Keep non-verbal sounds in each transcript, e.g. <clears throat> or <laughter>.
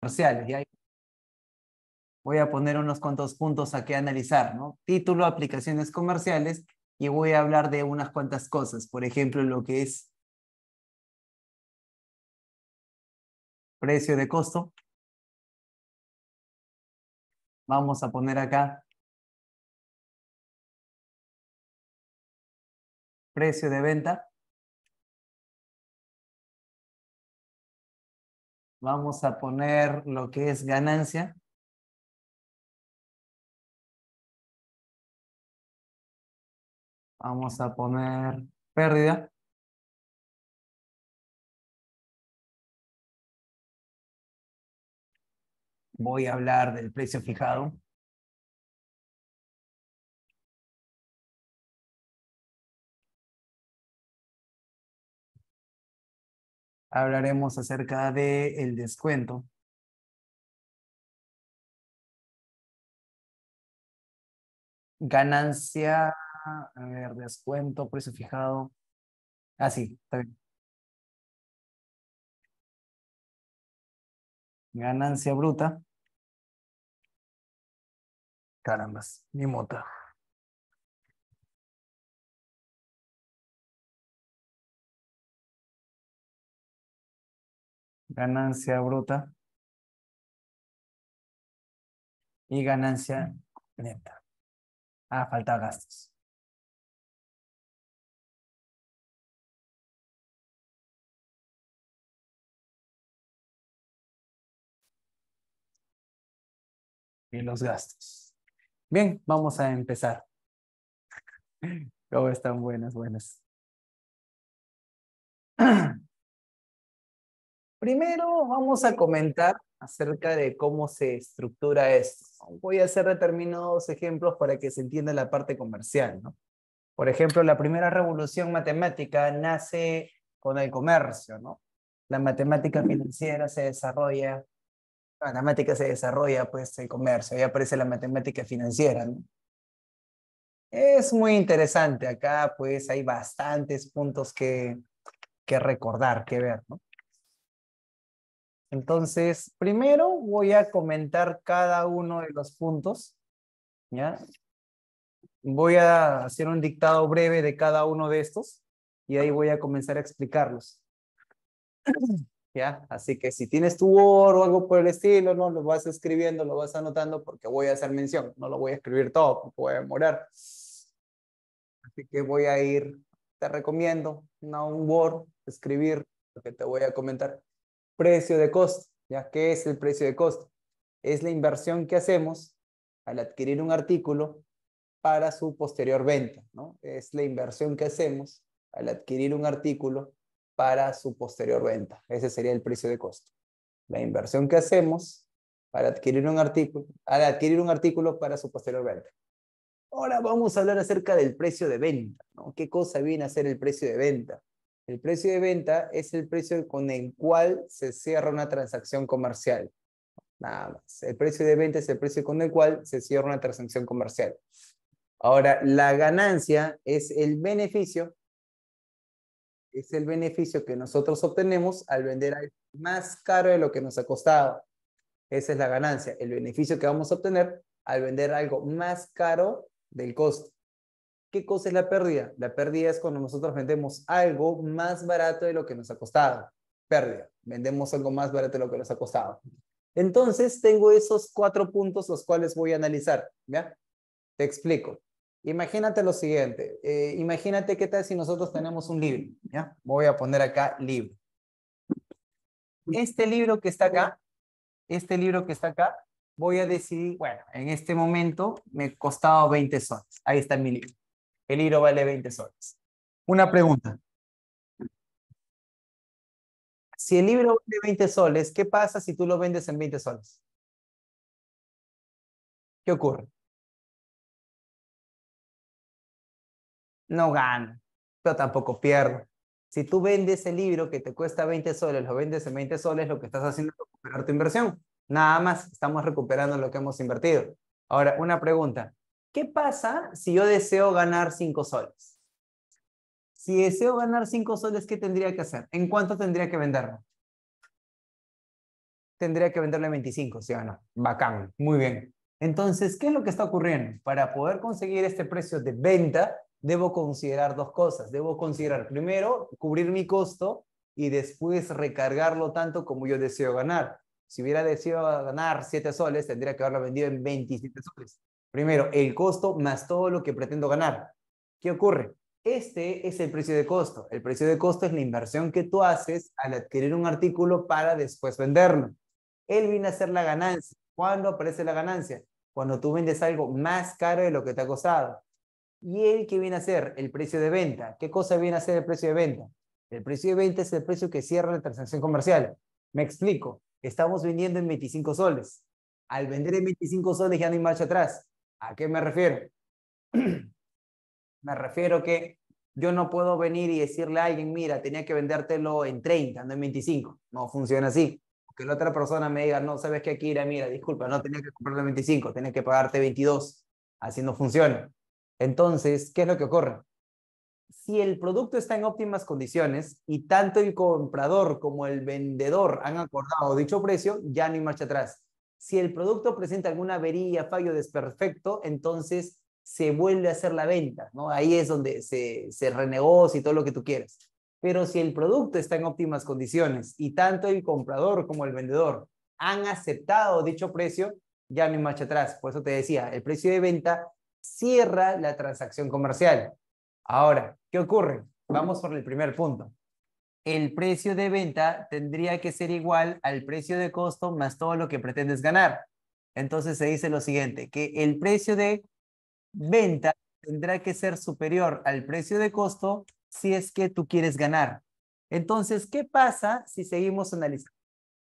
comerciales. Y ahí voy a poner unos cuantos puntos a que analizar, ¿no? Título, aplicaciones comerciales, y voy a hablar de unas cuantas cosas. Por ejemplo, lo que es precio de costo. Vamos a poner acá precio de venta. Vamos a poner lo que es ganancia. Vamos a poner pérdida. Voy a hablar del precio fijado. hablaremos acerca de el descuento. Ganancia, a ver, descuento, precio fijado. Ah, sí, está bien. Ganancia bruta. Carambas, mi mota. ganancia bruta y ganancia neta. Ah, falta gastos. Y los gastos. Bien, vamos a empezar. <laughs> ¿Cómo están? Buenas, buenas. <clears throat> Primero vamos a comentar acerca de cómo se estructura esto. Voy a hacer determinados ejemplos para que se entienda la parte comercial. ¿no? Por ejemplo, la primera revolución matemática nace con el comercio. ¿no? La matemática financiera se desarrolla, la matemática se desarrolla pues el comercio, ahí aparece la matemática financiera. ¿no? Es muy interesante, acá pues hay bastantes puntos que, que recordar, que ver. ¿no? Entonces, primero voy a comentar cada uno de los puntos, ¿ya? Voy a hacer un dictado breve de cada uno de estos y ahí voy a comenzar a explicarlos. <clears throat> ¿Ya? Así que si tienes tu Word o algo por el estilo, ¿no? Lo vas escribiendo, lo vas anotando porque voy a hacer mención. No lo voy a escribir todo porque voy a demorar. Así que voy a ir, te recomiendo, no un Word, escribir lo que te voy a comentar precio de costo. ¿ya? ¿Qué es el precio de costo? Es la inversión que hacemos al adquirir un artículo para su posterior venta. ¿no? Es la inversión que hacemos al adquirir un artículo para su posterior venta. Ese sería el precio de costo. La inversión que hacemos para adquirir un artículo, al adquirir un artículo para su posterior venta. Ahora vamos a hablar acerca del precio de venta. ¿Qué cosa viene a ser el precio de venta? El precio de venta es el precio con el cual se cierra una transacción comercial. Nada más. El precio de venta es el precio con el cual se cierra una transacción comercial. Ahora, la ganancia es el beneficio, es el beneficio que nosotros obtenemos al vender algo más caro de lo que nos ha costado. Esa es la ganancia, el beneficio que vamos a obtener al vender algo más caro del costo. ¿Qué cosa es la pérdida? La pérdida es cuando nosotros vendemos algo más barato de lo que nos ha costado. Pérdida. Vendemos algo más barato de lo que nos ha costado. Entonces, tengo esos cuatro puntos los cuales voy a analizar. ¿Ya? Te explico. Imagínate lo siguiente. Eh, imagínate qué tal si nosotros tenemos un libro. ¿Ya? Voy a poner acá libro. Este libro que está acá, este libro que está acá, voy a decidir, bueno, en este momento me costaba 20 soles. Ahí está mi libro. El libro vale 20 soles. Una pregunta. Si el libro vale 20 soles, ¿qué pasa si tú lo vendes en 20 soles? ¿Qué ocurre? No gano, pero tampoco pierdo. Si tú vendes el libro que te cuesta 20 soles, lo vendes en 20 soles, lo que estás haciendo es recuperar tu inversión. Nada más estamos recuperando lo que hemos invertido. Ahora, una pregunta. ¿Qué pasa si yo deseo ganar 5 soles? Si deseo ganar 5 soles, ¿qué tendría que hacer? ¿En cuánto tendría que venderlo? Tendría que venderlo en 25, ¿sí o no? Bacán, muy bien. Entonces, ¿qué es lo que está ocurriendo? Para poder conseguir este precio de venta, debo considerar dos cosas. Debo considerar, primero, cubrir mi costo y después recargarlo tanto como yo deseo ganar. Si hubiera deseado ganar 7 soles, tendría que haberlo vendido en 27 soles. Primero, el costo más todo lo que pretendo ganar. ¿Qué ocurre? Este es el precio de costo. El precio de costo es la inversión que tú haces al adquirir un artículo para después venderlo. Él viene a ser la ganancia. ¿Cuándo aparece la ganancia? Cuando tú vendes algo más caro de lo que te ha costado. ¿Y él qué viene a ser? El precio de venta. ¿Qué cosa viene a ser el precio de venta? El precio de venta es el precio que cierra la transacción comercial. Me explico. Estamos vendiendo en 25 soles. Al vender en 25 soles ya no hay marcha atrás ¿A qué me refiero? <clears throat> me refiero que yo no puedo venir y decirle a alguien, mira, tenía que vendértelo en 30, no en 25. No funciona así. Que la otra persona me diga, no, sabes qué? aquí mira, disculpa, no tenía que comprarlo en 25, tenía que pagarte 22. Así no funciona. Entonces, ¿qué es lo que ocurre? Si el producto está en óptimas condiciones y tanto el comprador como el vendedor han acordado dicho precio, ya ni marcha atrás. Si el producto presenta alguna avería, fallo, desperfecto, entonces se vuelve a hacer la venta, ¿no? Ahí es donde se, se renegocia y todo lo que tú quieras. Pero si el producto está en óptimas condiciones y tanto el comprador como el vendedor han aceptado dicho precio, ya no marcha atrás. Por eso te decía, el precio de venta cierra la transacción comercial. Ahora, ¿qué ocurre? Vamos por el primer punto el precio de venta tendría que ser igual al precio de costo más todo lo que pretendes ganar. Entonces se dice lo siguiente, que el precio de venta tendrá que ser superior al precio de costo si es que tú quieres ganar. Entonces, ¿qué pasa si seguimos analizando?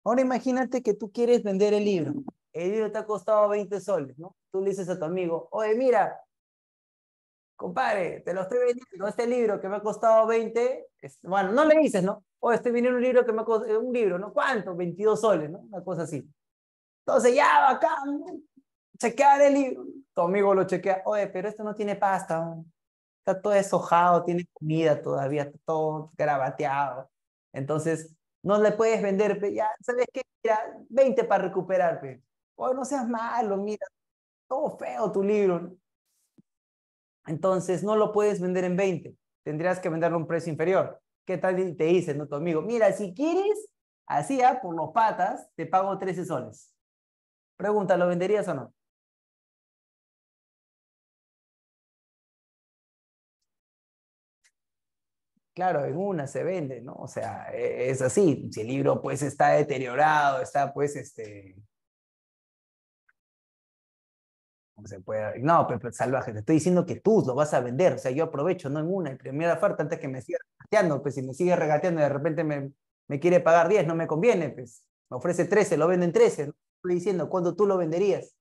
Ahora imagínate que tú quieres vender el libro. El libro te ha costado 20 soles, ¿no? Tú le dices a tu amigo, oye, mira, compadre, te lo estoy vendiendo, este libro que me ha costado 20, bueno, no le dices, ¿no? O oh, estoy vendiendo un libro que me ha costado, eh, un libro, ¿no? ¿Cuánto? 22 soles, ¿no? Una cosa así. Entonces, ya, acá, chequear el libro. Tu amigo lo chequea, oye, pero esto no tiene pasta, está todo deshojado, tiene comida todavía, todo grabateado. Entonces, no le puedes vender, ya, ¿sabes qué? Mira, 20 para recuperarte. Oye, oh, no seas malo, mira, todo feo tu libro. Entonces, no lo puedes vender en 20, tendrías que venderlo a un precio inferior. ¿Qué tal te dice no, tu amigo? Mira, si quieres, así, ah, por los patas, te pago 13 soles. Pregunta, ¿lo venderías o no? Claro, en una se vende, ¿no? O sea, e-, es así. Si el libro pues está deteriorado, está pues este, se puede. No, pero, salvaje, te estoy diciendo que tú lo vas a vender. O sea, yo aprovecho, no en una, en primera oferta, antes que me siga regateando. Pues si me sigue regateando y de repente me, me quiere pagar 10, no me conviene. Pues me ofrece 13, lo en 13. ¿no? Estoy diciendo, ¿cuándo tú lo venderías?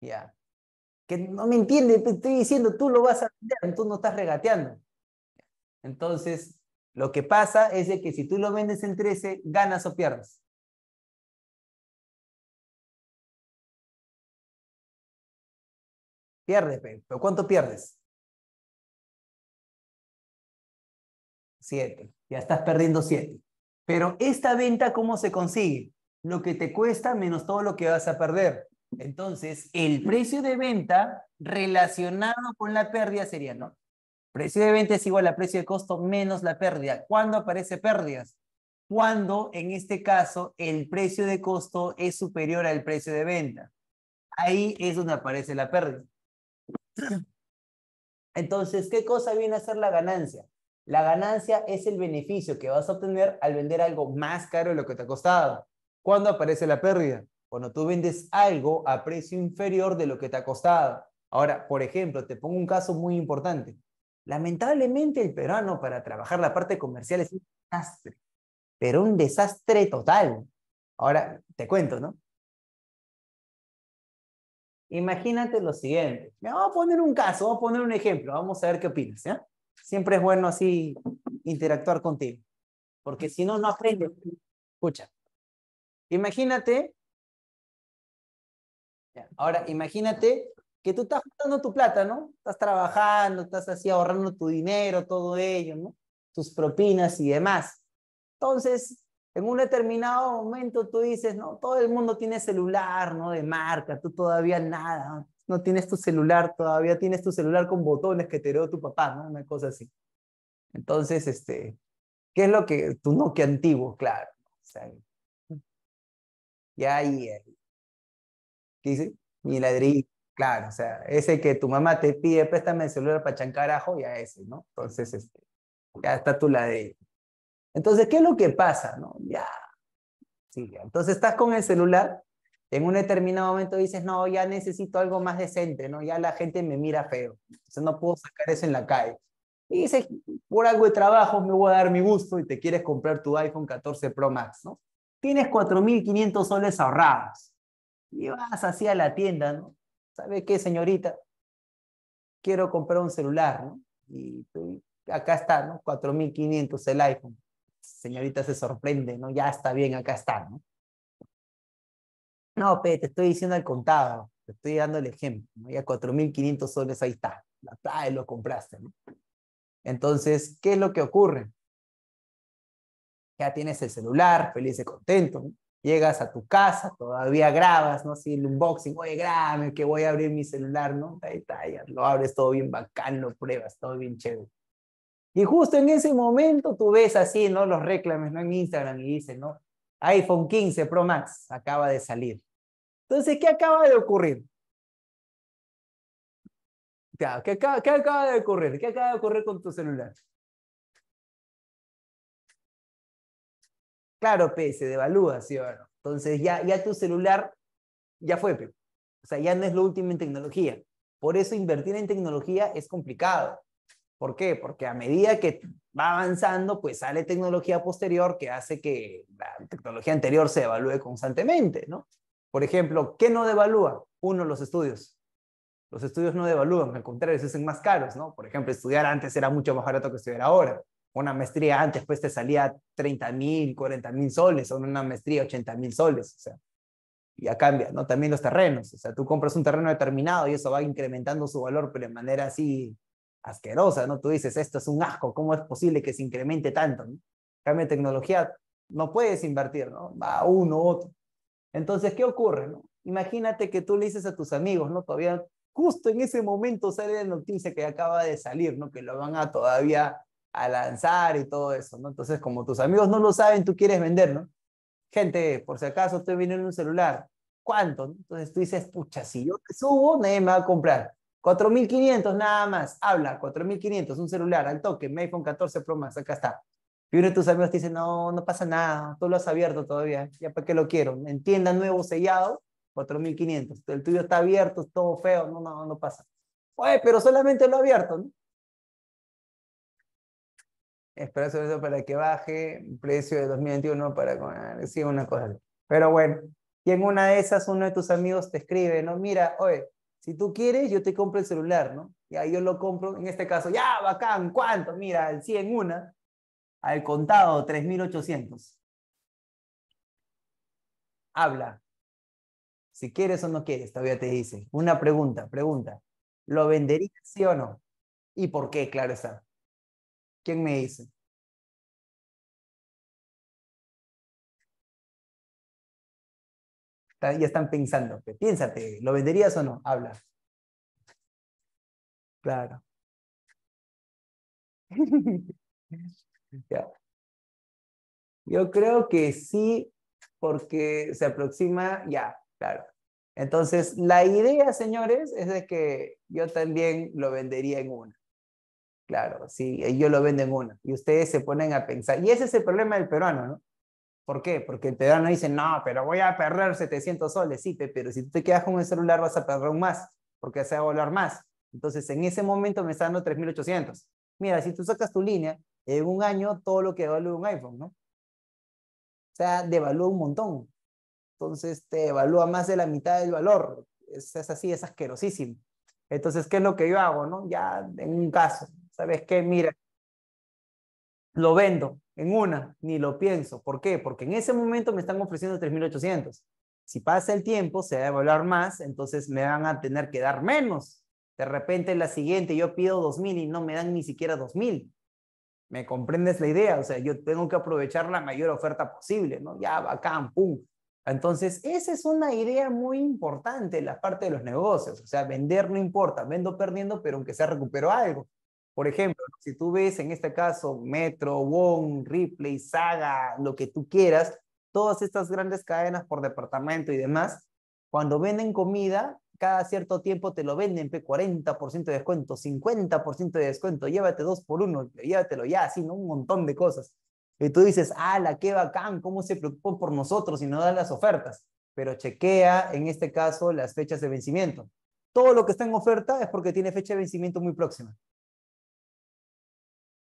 Ya. Que no me entiende, te estoy diciendo, tú lo vas a vender, tú no estás regateando. Entonces, lo que pasa es de que si tú lo vendes en 13, ganas o pierdes. Pierdes, pero ¿cuánto pierdes? Siete. Ya estás perdiendo siete. Pero esta venta, ¿cómo se consigue? Lo que te cuesta menos todo lo que vas a perder. Entonces, el precio de venta relacionado con la pérdida sería, ¿no? Precio de venta es igual a precio de costo menos la pérdida. ¿Cuándo aparece pérdidas? Cuando, en este caso, el precio de costo es superior al precio de venta. Ahí es donde aparece la pérdida. Entonces, ¿qué cosa viene a ser la ganancia? La ganancia es el beneficio que vas a obtener al vender algo más caro de lo que te ha costado. ¿Cuándo aparece la pérdida? Cuando tú vendes algo a precio inferior de lo que te ha costado. Ahora, por ejemplo, te pongo un caso muy importante. Lamentablemente el peruano para trabajar la parte comercial es un desastre, pero un desastre total. Ahora, te cuento, ¿no? Imagínate lo siguiente. Me voy a poner un caso, voy a poner un ejemplo, vamos a ver qué opinas. ¿ya? Siempre es bueno así interactuar contigo, porque si no, no aprendes. Escucha. Imagínate. Ahora, imagínate que tú estás juntando tu plata, ¿no? Estás trabajando, estás así ahorrando tu dinero, todo ello, ¿no? Tus propinas y demás. Entonces, en un determinado momento tú dices, no, todo el mundo tiene celular, ¿no? De marca, tú todavía nada, no, tienes tu celular, todavía tienes tu celular con botones que te dio tu papá, ¿no? Una cosa así. Entonces, este, ¿qué es lo que, tu Nokia antiguo, claro. ya ahí, ¿qué dice? Mi ladrillo, claro, o sea, ese que tu mamá te pide, préstame el celular para chancarajo, ya ese, ¿no? Entonces, este, ya está tu ladrillo. Entonces, ¿qué es lo que pasa? No? Ya, entonces estás con el celular, en un determinado momento dices, no, ya necesito algo más decente, ¿no? ya la gente me mira feo, entonces no puedo sacar eso en la calle. Y dices, por algo de trabajo me voy a dar mi gusto y te quieres comprar tu iPhone 14 Pro Max, ¿no? Tienes 4.500 soles ahorrados. Y vas así a la tienda, ¿no? ¿Sabe qué, señorita? Quiero comprar un celular, ¿no? Y pues, acá está, ¿no? 4.500 el iPhone señorita se sorprende, ¿no? Ya está bien, acá está, ¿no? No, te estoy diciendo al contado, te estoy dando el ejemplo, cuatro Ya 4.500 soles ahí está, la trae, lo compraste, ¿no? Entonces, ¿qué es lo que ocurre? Ya tienes el celular, feliz y contento, Llegas a tu casa, todavía grabas, ¿no? Así el unboxing, oye, grabe, que voy a abrir mi celular, ¿no? Ahí está, ya lo abres todo bien bacán, lo pruebas, todo bien chévere. Y justo en ese momento tú ves así, ¿no? Los reclames, ¿no? En Instagram y dicen, ¿no? iPhone 15 Pro Max acaba de salir. Entonces, ¿qué acaba de ocurrir? ¿qué acaba, de ocurrir? ¿Qué acaba de ocurrir con tu celular? Claro, P, se devalúa, ¿sí o no? Entonces ya, ya tu celular ya fue, P. O sea, ya no es lo último en tecnología. Por eso invertir en tecnología es complicado. ¿Por qué? Porque a medida que va avanzando, pues sale tecnología posterior que hace que la tecnología anterior se evalúe constantemente, ¿no? Por ejemplo, ¿qué no devalúa? Uno, los estudios. Los estudios no devalúan, al contrario, se hacen más caros, ¿no? Por ejemplo, estudiar antes era mucho más barato que estudiar ahora. Una maestría antes, pues te salía 30 mil, 40 mil soles, o una maestría 80 mil soles, o sea. ya cambia, ¿no? También los terrenos, o sea, tú compras un terreno determinado y eso va incrementando su valor, pero de manera así asquerosa, ¿no? Tú dices, esto es un asco, ¿cómo es posible que se incremente tanto? ¿no? Cambio de tecnología, no puedes invertir, ¿no? Va uno, otro. Entonces, ¿qué ocurre? No? Imagínate que tú le dices a tus amigos, ¿no? Todavía justo en ese momento sale la noticia que acaba de salir, ¿no? Que lo van a todavía a lanzar y todo eso, ¿no? Entonces, como tus amigos no lo saben, tú quieres vender, ¿no? Gente, por si acaso estoy en un celular, ¿cuánto? Entonces tú dices, pucha, si yo te subo, nadie me va a comprar. 4.500 nada más. Habla, 4.500, un celular al toque, iPhone 14 Pro Max, acá está. Y uno de tus amigos te dice, no, no pasa nada, tú lo has abierto todavía, ya para qué lo quiero. En tienda nuevo sellado, 4.500. El tuyo está abierto, es todo feo, no, no, no pasa. Oye, pero solamente lo abierto, ¿no? Espera sobre eso para que baje el precio de 2021 para... decir eh, una cosa. Pero bueno, y en una de esas uno de tus amigos te escribe, ¿no? Mira, oye, si tú quieres, yo te compro el celular, ¿no? Y ahí yo lo compro, en este caso, ya, bacán, ¿cuánto? Mira, el 100 una, al contado, 3.800. Habla. Si quieres o no quieres, todavía te dice. Una pregunta, pregunta. ¿Lo venderías sí o no? ¿Y por qué? Claro está. ¿Quién me dice? ya están pensando, piénsate, ¿lo venderías o no? Habla. Claro. <laughs> Yo creo que sí, porque se aproxima, ya, claro. Entonces, la idea, señores, es de que yo también lo vendería en una. Claro, sí, yo lo vendo en una. Y ustedes se ponen a pensar. Y ese es el problema del peruano, ¿no? ¿Por qué? Porque el peruano dice, no, pero voy a perder 700 soles, sí, pero si tú te quedas con el celular vas a perder aún más, porque se va a volar más. Entonces, en ese momento me están dando 3.800. Mira, si tú sacas tu línea, en un año todo lo que vale un iPhone, ¿no? O sea, devalúa un montón. Entonces, te evalúa más de la mitad del valor. Es, es así, es asquerosísimo. Entonces, ¿qué es lo que yo hago, no? Ya, en un caso, ¿sabes qué? Mira, lo vendo, en una, ni lo pienso. ¿Por qué? Porque en ese momento me están ofreciendo 3.800. Si pasa el tiempo, se va a evaluar más, entonces me van a tener que dar menos. De repente la siguiente yo pido 2.000 y no me dan ni siquiera 2.000. ¿Me comprendes la idea? O sea, yo tengo que aprovechar la mayor oferta posible, ¿no? Ya, bacán, pum. Entonces, esa es una idea muy importante en la parte de los negocios. O sea, vender no importa, vendo perdiendo, pero aunque sea recupero algo. Por ejemplo, si tú ves en este caso Metro, Wong, Ripley, Saga, lo que tú quieras, todas estas grandes cadenas por departamento y demás, cuando venden comida, cada cierto tiempo te lo venden, 40% de descuento, 50% de descuento, llévate dos por uno, llévatelo ya, así, ¿no? Un montón de cosas. Y tú dices, ala, qué bacán, cómo se preocupó por nosotros y nos dan las ofertas. Pero chequea, en este caso, las fechas de vencimiento. Todo lo que está en oferta es porque tiene fecha de vencimiento muy próxima.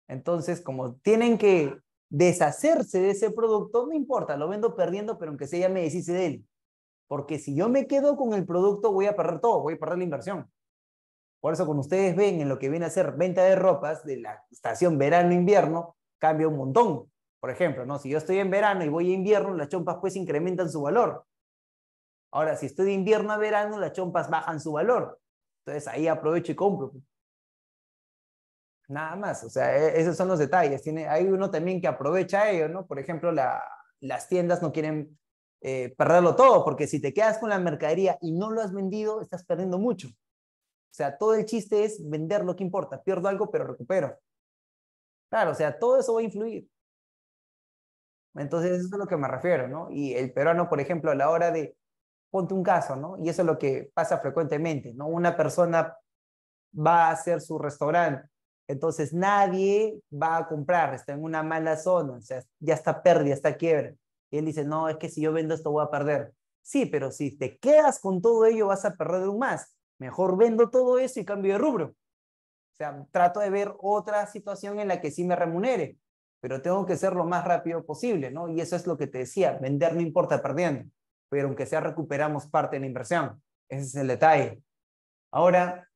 Entonces, como tienen que deshacerse de ese producto, no importa, lo vendo perdiendo, pero aunque sea ya me deshice de él. Porque si yo me quedo con el producto, voy a perder todo, voy a perder la inversión. Por eso, cuando ustedes ven en lo que viene a ser venta de ropas de la estación verano-invierno, cambia un montón. Por ejemplo, ¿no? si yo estoy en verano y voy a invierno, las chompas pues incrementan su valor. Ahora, si estoy de invierno a verano, las chompas bajan su valor. Entonces ahí aprovecho y compro. Nada más, o sea, e-, esos son los detalles. hay uno también que aprovecha ello, ¿no? Por ejemplo, las tiendas no quieren eh, perderlo todo, porque si te quedas con la mercadería y no lo has vendido, estás perdiendo mucho. O sea, todo el chiste es vender lo que importa. Pierdo algo, pero recupero. Claro, o sea, todo eso va a influir. Entonces, eso es a lo que me refiero, ¿no? Y el peruano, por ejemplo, a la hora de, ponte un caso, ¿no? Y eso es lo que pasa frecuentemente, ¿no? Una persona va a hacer su restaurante entonces nadie va a comprar, está en una mala zona, o sea, ya está pérdida, está quiebra. Y él dice, no, es que si yo vendo esto voy a perder. Sí, pero si te quedas con todo ello vas a perder aún más. Mejor vendo todo eso y cambio de rubro. O sea, trato de ver otra situación en la que sí me remunere, pero tengo que ser lo más rápido posible, ¿no? Y eso es lo que te decía, vender no importa perdiendo, pero aunque sea recuperamos parte de la inversión. Ese es el detalle. Ahora,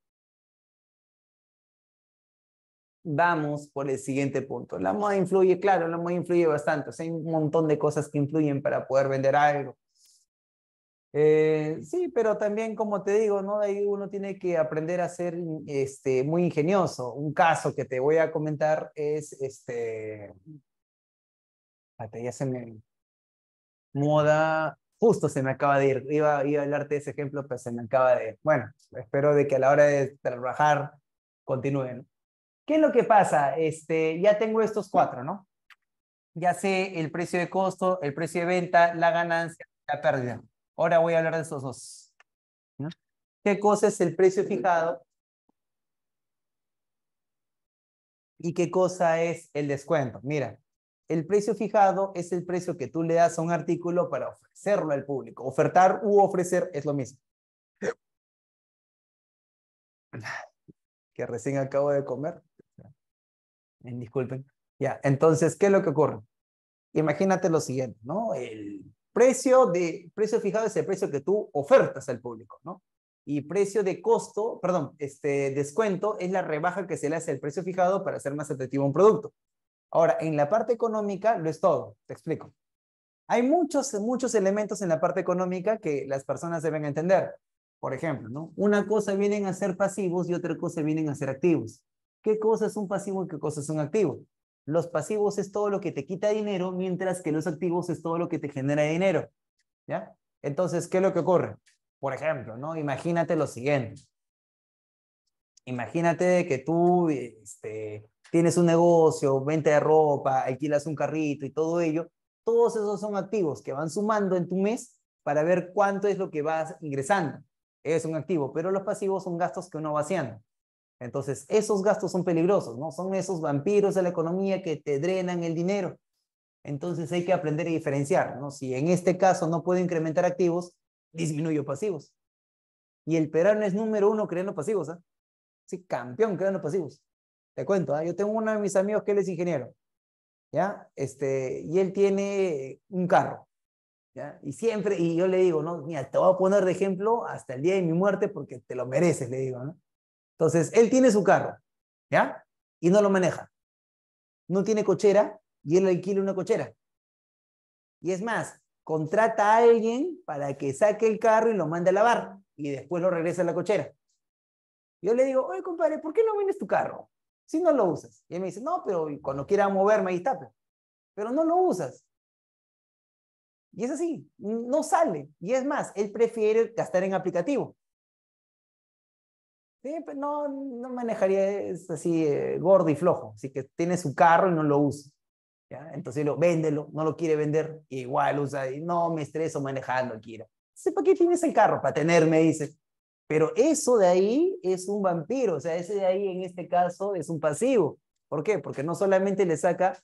vamos por el siguiente punto. La moda influye, claro, la moda influye bastante. O sea, hay un montón de cosas que influyen para poder vender algo. Eh, sí, pero también, como te digo, ¿no? Ahí uno tiene que aprender a ser este, muy ingenioso. Un caso que te voy a comentar es este. ya se me. Moda. Justo se me acaba de ir. Iba, iba a hablarte de ese ejemplo, pero se me acaba de. Bueno, espero de que a la hora de trabajar continúen. ¿Qué es lo que pasa? Este, ya tengo estos cuatro, ¿no? Ya sé el precio de costo, el precio de venta, la ganancia, la pérdida. Ahora voy a hablar de esos dos. ¿Qué cosa es el precio fijado? ¿Y qué cosa es el descuento? Mira, el precio fijado es el precio que tú le das a un artículo para ofrecerlo al público. Ofertar u ofrecer es lo mismo. Que recién acabo de comer disculpen. Ya, entonces, ¿qué es lo que ocurre? Imagínate lo siguiente, ¿no? El precio de precio fijado es el precio que tú ofertas al público, ¿no? Y precio de costo, perdón, este descuento es la rebaja que se le hace al precio fijado para hacer más atractivo un producto. Ahora, en la parte económica lo es todo, te explico. Hay muchos, muchos elementos en la parte económica que las personas deben entender. Por ejemplo, ¿no? Una cosa vienen a ser pasivos y otra cosa vienen a ser activos. ¿Qué cosa es un pasivo y qué cosa es un activo? Los pasivos es todo lo que te quita dinero, mientras que los activos es todo lo que te genera dinero. ¿Ya? Entonces, ¿qué es lo que ocurre? Por ejemplo, ¿no? Imagínate lo siguiente. Imagínate que tú este, tienes un negocio, venta de ropa, alquilas un carrito y todo ello. Todos esos son activos que van sumando en tu mes para ver cuánto es lo que vas ingresando. Es un activo, pero los pasivos son gastos que uno va haciendo. Entonces, esos gastos son peligrosos, ¿no? Son esos vampiros de la economía que te drenan el dinero. Entonces, hay que aprender a diferenciar, ¿no? Si en este caso no puedo incrementar activos, disminuyo pasivos. Y el Perón es número uno creando pasivos, ¿ah? Sí, campeón creando pasivos. Te cuento, ¿ah? yo tengo uno de mis amigos que él es ingeniero, ¿ya? Este, y él tiene un carro, ¿Ya? Y siempre, y yo le digo, ¿no? Mira, te voy a poner de ejemplo hasta el día de mi muerte porque te lo mereces, le digo, ¿no? Entonces, él tiene su carro, ¿ya? Y no lo maneja. No tiene cochera y él alquila una cochera. Y es más, contrata a alguien para que saque el carro y lo mande a lavar y después lo regresa a la cochera. Yo le digo, oye, compadre, ¿por qué no vienes tu carro? Si no lo usas. Y él me dice, no, pero cuando quiera moverme, ahí está. Pero no lo usas. Y es así, no sale. Y es más, él prefiere gastar en aplicativo pero pues, no, no manejaría es así eh, gordo y flojo, así que tiene su carro y no lo usa. ¿ya? Entonces lo véndelo, no lo quiere vender, igual usa, y no me estreso manejando, quiero. ¿Para qué tienes el carro? Para tenerme, dice. Pero eso de ahí es un vampiro, o sea, ese de ahí en este caso es un pasivo. ¿Por qué? Porque no solamente le saca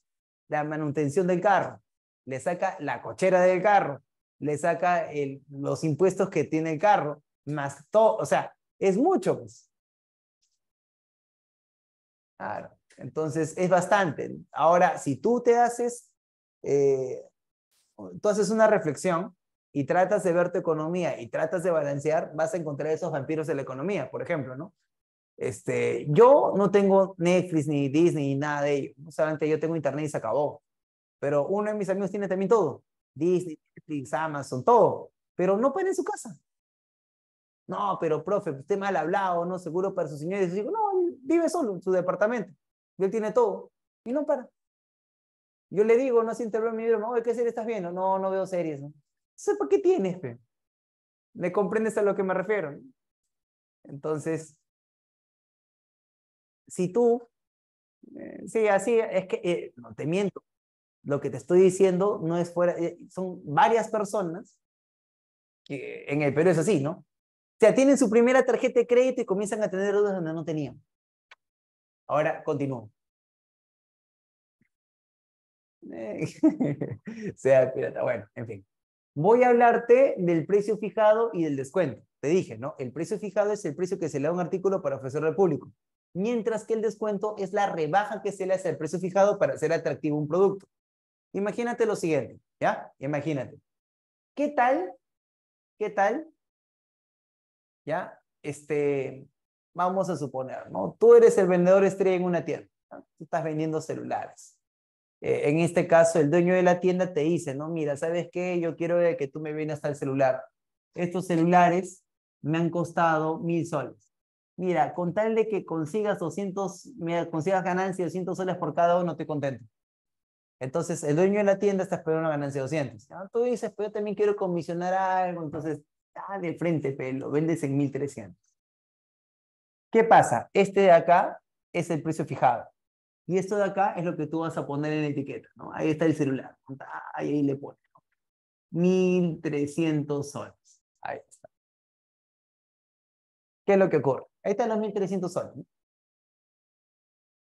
la manutención del carro, le saca la cochera del carro, le saca el, los impuestos que tiene el carro, más todo, o sea, es mucho, pues. Claro. Entonces es bastante. Ahora, si tú te haces, eh, tú haces una reflexión y tratas de ver tu economía y tratas de balancear, vas a encontrar esos vampiros de la economía, por ejemplo, ¿no? Este, yo no tengo Netflix ni Disney ni nada de ello. Solamente yo tengo internet y se acabó. Pero uno de mis amigos tiene también todo. Disney, Netflix, Amazon, todo. Pero no pueden en su casa. No, pero profe, usted mal hablado, ¿no? Seguro para sus señores. Yo digo, no, vive solo en su departamento. él tiene todo. Y no para. Yo le digo, no se en mi hermano, ¿qué serie estás viendo? No, no veo series. ¿no? por qué tienes? Fe? ¿Me comprendes a lo que me refiero? Entonces, si tú, eh, sí, así, es que, eh, no te miento, lo que te estoy diciendo no es fuera, eh, son varias personas, que en el Perú es así, ¿no? O sea, tienen su primera tarjeta de crédito y comienzan a tener deudas donde no tenían. Ahora continúo. <laughs> sea pirata. Bueno, en fin. Voy a hablarte del precio fijado y del descuento. Te dije, ¿no? El precio fijado es el precio que se le da a un artículo para ofrecerlo al público, mientras que el descuento es la rebaja que se le hace al precio fijado para hacer atractivo un producto. Imagínate lo siguiente, ¿ya? Imagínate. ¿Qué tal? ¿Qué tal? ¿Ya? Este, Vamos a suponer, ¿no? Tú eres el vendedor estrella en una tienda, tú estás vendiendo celulares. Eh, en este caso, el dueño de la tienda te dice, no, mira, ¿sabes qué? Yo quiero que tú me vendas el celular. Estos celulares me han costado mil soles. Mira, con tal de que consigas 200, consigas ganancia de 200 soles por cada uno, estoy contento. Entonces, el dueño de la tienda está esperando una ganancia de 200. Tú dices, pero pues, yo también quiero comisionar algo, entonces, ah, dale frente, pero pues, lo vendes en 1300. ¿Qué pasa? Este de acá es el precio fijado. Y esto de acá es lo que tú vas a poner en la etiqueta, ¿no? Ahí está el celular. Ahí, le pones. 1300 soles. Ahí está. ¿Qué es lo que ocurre? Ahí están los 1300 soles.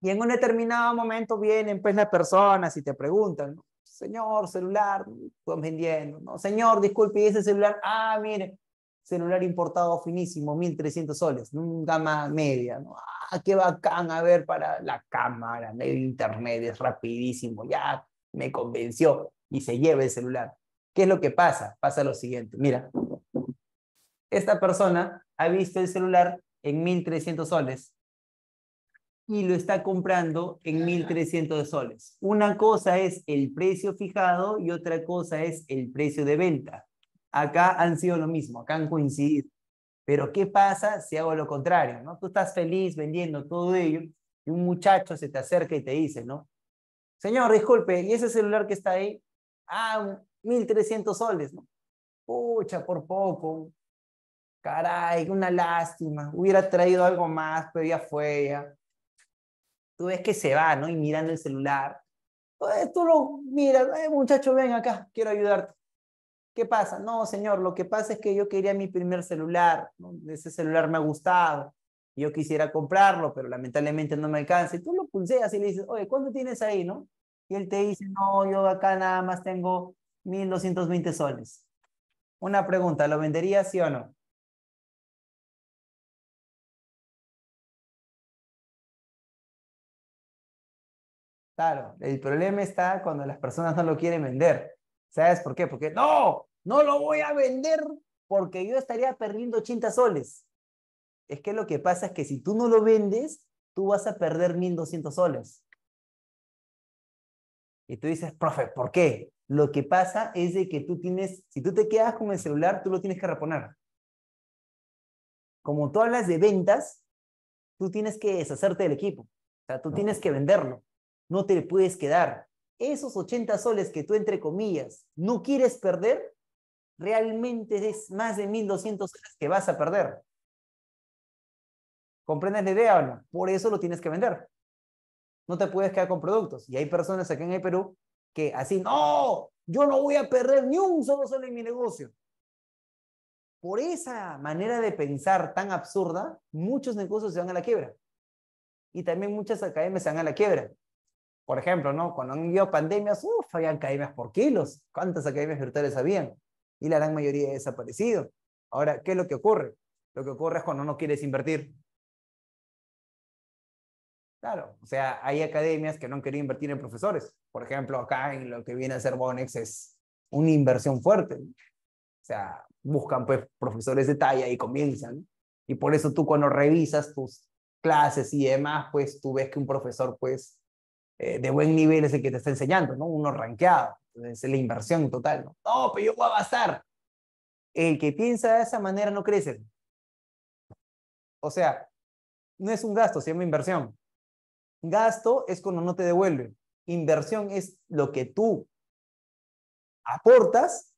Y en un determinado momento vienen pues las personas y te preguntan, señor, celular, Tú vendiendo, ¿no? señor, disculpe, ese celular? Ah, mire, celular importado finísimo, 1300 soles, gama media, Ah, qué bacán, a ver, para la cámara, el internet es rapidísimo, ya me convenció y se lleva el celular. ¿Qué es lo que pasa? Pasa lo siguiente, mira, esta persona ha visto el celular en 1300 soles y lo está comprando en 1300 soles. Una cosa es el precio fijado y otra cosa es el precio de venta acá han sido lo mismo, acá han coincidido. Pero ¿qué pasa si hago lo contrario? ¿no? Tú estás feliz vendiendo todo ello y un muchacho se te acerca y te dice, ¿no? Señor, disculpe, ¿y ese celular que está ahí? Ah, 1.300 soles, ¿no? Pucha, por poco. Caray, una lástima. Hubiera traído algo más, pero ya fue Tú ves que se va, ¿no? Y mirando el celular. Pues tú lo miras, muchacho, ven acá, quiero ayudarte. ¿Qué pasa? No, señor, lo que pasa es que yo quería mi primer celular, ese celular me ha gustado, yo quisiera comprarlo, pero lamentablemente no me alcanza. Y tú lo pulseas y le dices, oye, ¿cuánto tienes ahí, no? Y él te dice, no, yo acá nada más tengo 1.220 soles. Una pregunta, ¿lo venderías sí o no? Claro, el problema está cuando las personas no lo quieren vender. ¿Sabes por qué? Porque no, no lo voy a vender porque yo estaría perdiendo 80 soles. Es que lo que pasa es que si tú no lo vendes, tú vas a perder 1.200 soles. Y tú dices, profe, ¿por qué? Lo que pasa es de que tú tienes, si tú te quedas con el celular, tú lo tienes que reponer. Como todas las de ventas, tú tienes que deshacerte del equipo. O sea, tú tienes que venderlo. No te puedes quedar esos 80 soles que tú, entre comillas, no quieres perder, realmente es más de 1.200 soles que vas a perder. ¿Comprendes la idea o no? Por eso lo tienes que vender. No te puedes quedar con productos. Y hay personas aquí en el Perú que así, no, yo no voy a perder ni un solo sol en mi negocio. Por esa manera de pensar tan absurda, muchos negocios se van a la quiebra. Y también muchas academias se van a la quiebra. Por ejemplo, ¿no? cuando han ido pandemias, uff, academias por kilos. ¿Cuántas academias virtuales habían? Y la gran mayoría ha desaparecido. Ahora, ¿qué es lo que ocurre? Lo que ocurre es cuando no quieres invertir. Claro, o sea, hay academias que no han querido invertir en profesores. Por ejemplo, acá en lo que viene a ser Bonex es una inversión fuerte. O sea, buscan pues profesores de talla y comienzan. Y por eso tú cuando revisas tus clases y demás, pues tú ves que un profesor pues eh, de buen nivel es el que te está enseñando, ¿no? Uno rankeado, es la inversión total, ¿no? No, pero yo voy a avanzar El que piensa de esa manera no crece. O sea, no es un gasto, sino una inversión. Gasto es cuando no te devuelve Inversión es lo que tú aportas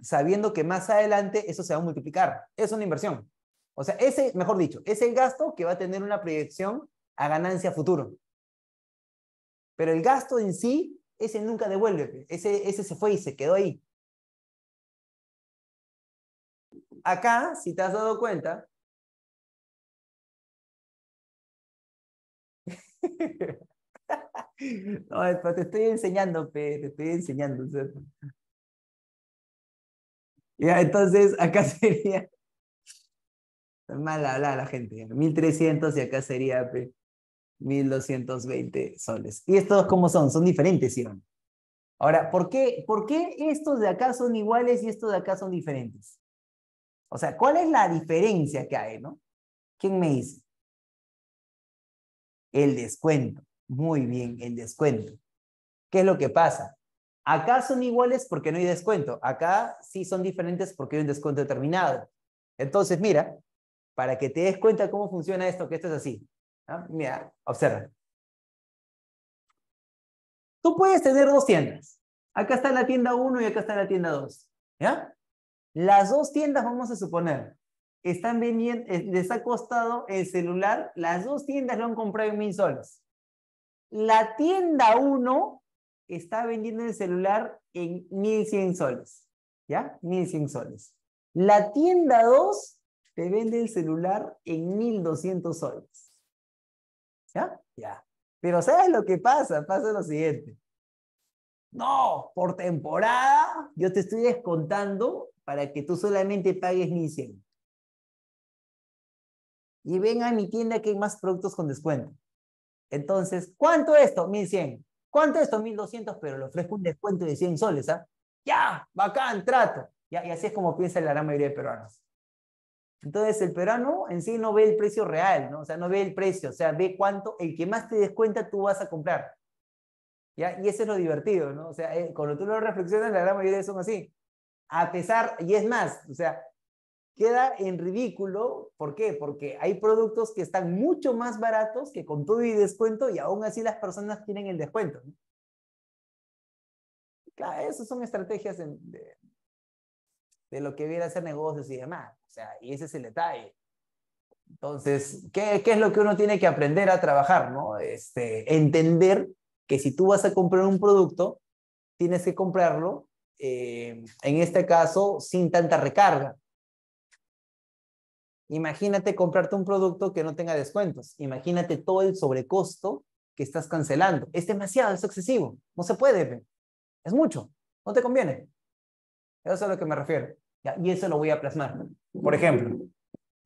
sabiendo que más adelante eso se va a multiplicar. Es una inversión. O sea, ese, mejor dicho, es el gasto que va a tener una proyección a ganancia futuro. Pero el gasto en sí, ese nunca devuelve, ese, ese se fue y se quedó ahí. Acá, si te has dado cuenta, <laughs> te estoy enseñando, pe, te estoy enseñando. Ya, entonces acá <laughs> sería. Mala habla la gente. 1300 y acá sería. P. 1220 soles. ¿Y estos cómo son? Son diferentes, ¿sí? Ahora, ¿por qué, ¿por qué estos de acá son iguales y estos de acá son diferentes? O sea, ¿cuál es la diferencia que hay, no? ¿Quién me dice? El descuento. Muy bien, el descuento. ¿Qué es lo que pasa? Acá son iguales porque no hay descuento. Acá sí son diferentes porque hay un descuento determinado. Entonces, mira, para que te des cuenta cómo funciona esto, que esto es así. Ah, mira, observa. Tú puedes tener dos tiendas. Acá está la tienda 1 y acá está la tienda 2. ¿Ya? Las dos tiendas, vamos a suponer, están vendiendo, eh, les ha costado el celular, las dos tiendas lo han comprado en mil soles. La tienda 1 está vendiendo el celular en 1100 soles. ¿Ya? 1100 soles. La tienda 2 te vende el celular en 1200 soles. ¿Ya? Ya. Pero ¿sabes lo que pasa? Pasa lo siguiente. No, por temporada yo te estoy descontando para que tú solamente pagues 1100. Y ven a mi tienda que hay más productos con descuento. Entonces, ¿cuánto esto? 1100. ¿Cuánto esto? 1200, pero le ofrezco un descuento de 100 soles, ¿ah? Ya, bacán, trato. y así es como piensa la gran mayoría de peruanos. Entonces el peruano en sí no ve el precio real, ¿no? O sea, no ve el precio, o sea, ve cuánto, el que más te descuenta tú vas a comprar. ¿Ya? Y ese es lo divertido, ¿no? O sea, eh, cuando tú lo reflexionas, la gran mayoría son así. A pesar, y es más, o sea, queda en ridículo, ¿por qué? Porque hay productos que están mucho más baratos que con todo y descuento y aún así las personas tienen el descuento. ¿no? Claro, esas son estrategias de, de lo que viene a ser negocios y demás. O sea, y ese es el detalle. Entonces, ¿qué, es lo que uno tiene que aprender a trabajar? ¿no? Este, entender que si tú vas a comprar un producto, tienes que comprarlo, eh, en este caso, sin tanta recarga. Imagínate comprarte un producto que no tenga descuentos. Imagínate todo el sobrecosto que estás cancelando. Es demasiado, es excesivo. No se puede. Es mucho. No te conviene. Eso es a lo que me refiero. Y eso lo voy a plasmar. Por ejemplo,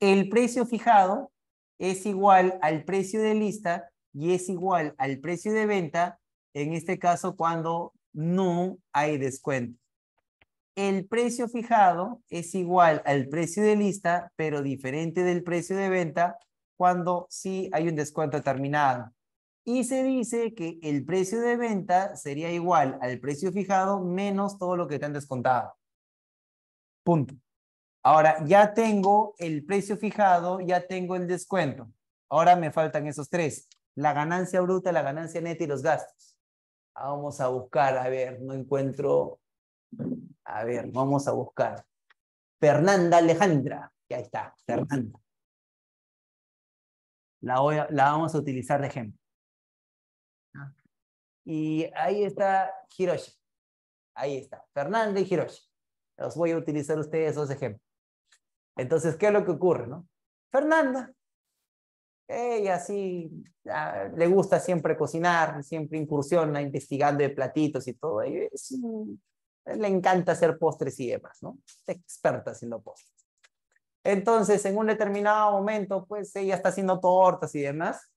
el precio fijado es igual al precio de lista y es igual al precio de venta, en este caso cuando no hay descuento. El precio fijado es igual al precio de lista, pero diferente del precio de venta cuando sí hay un descuento determinado. Y se dice que el precio de venta sería igual al precio fijado menos todo lo que te han descontado. Punto. Ahora, ya tengo el precio fijado, ya tengo el descuento. Ahora me faltan esos tres. La ganancia bruta, la ganancia neta y los gastos. Vamos a buscar, a ver, no encuentro. A ver, vamos a buscar. Fernanda Alejandra. Ya está, Fernanda. La, la vamos a utilizar de ejemplo. Y ahí está Hiroshi. Ahí está, Fernanda y Hiroshi. Los voy a utilizar ustedes esos ejemplos. Entonces, ¿qué es lo que ocurre? No? Fernanda, ella sí ah, le gusta siempre cocinar, siempre incursiona investigando de platitos y todo. le encanta hacer postres y demás, ¿no? Experta haciendo postres. Entonces, en un determinado momento, pues ella está haciendo tortas y demás.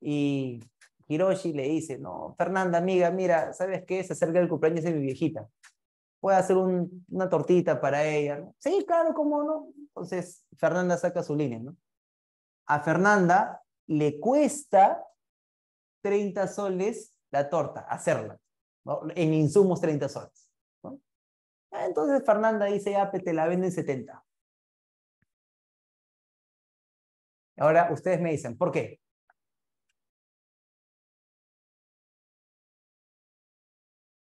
Y Hiroshi le dice, no, Fernanda, amiga, mira, ¿sabes qué? Se acerca el cumpleaños de mi viejita puede hacer una tortita para ella. Sí, claro, cómo no. Entonces, Fernanda saca su línea, ¿no? A Fernanda le cuesta 30 soles la torta, hacerla. En insumos, 30 soles. Entonces, Fernanda dice, ya, ah, pues, te la venden 70. Ahora, ustedes me dicen, ¿por qué?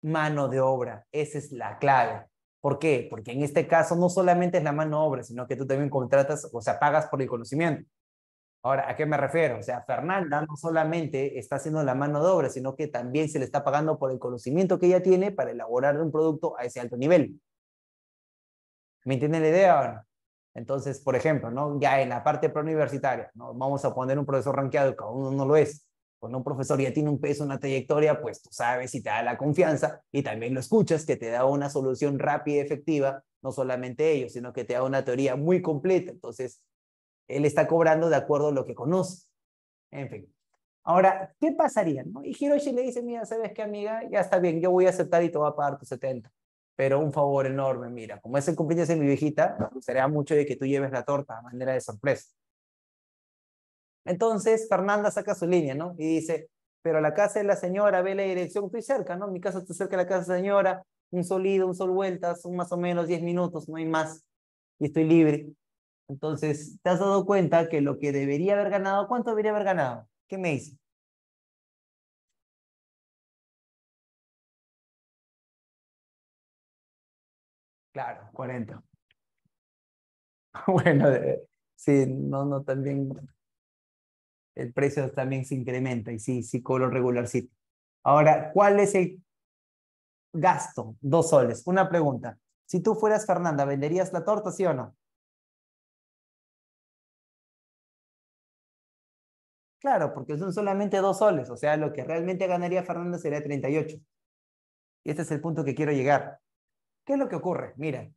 mano de obra. Esa es la clave. ¿Por qué? Porque en este caso no solamente es la mano de obra, sino que tú también contratas, o sea, pagas por el conocimiento. Ahora, ¿a qué me refiero? O sea, Fernanda no solamente está haciendo la mano de obra, sino que también se le está pagando por el conocimiento que ella tiene para elaborar un producto a ese alto nivel. ¿Me entienden la idea ahora? Entonces, por ejemplo, ¿no? ya en la parte preuniversitaria, ¿no? vamos a poner un profesor ranqueado que aún no lo es cuando un profesor ya tiene un peso, una trayectoria, pues tú sabes y te da la confianza y también lo escuchas, que te da una solución rápida y efectiva, no solamente ellos, sino que te da una teoría muy completa. Entonces, él está cobrando de acuerdo a lo que conoce. En fin. Ahora, ¿qué pasaría? No? Y Hiroshi le dice, mira, ¿sabes qué, amiga? Ya está bien, yo voy a aceptar y te voy a pagar tus 70. Pero un favor enorme, mira, como es el cumpleaños de mi viejita, me pues, gustaría mucho de que tú lleves la torta a manera de sorpresa. Entonces Fernanda saca su línea, ¿no? Y dice, pero la casa de la señora, ve la dirección, estoy cerca, ¿no? Mi casa está cerca de la casa de la señora, un solido, un sol vueltas, son más o menos 10 minutos, no hay más, y estoy libre. Entonces, ¿te has dado cuenta que lo que debería haber ganado, cuánto debería haber ganado? ¿Qué me dice? Claro, 40. <laughs> Bueno, eh, sí, no, no, también el precio también se incrementa y sí, sí cobro regularcito. Ahora, ¿cuál es el gasto? Dos soles. Una pregunta. Si tú fueras Fernanda, ¿venderías la torta, sí o no? Claro, porque son solamente dos soles. O sea, lo que realmente ganaría Fernanda sería 38. Y este es el punto que quiero llegar. ¿Qué es lo que ocurre? Mira,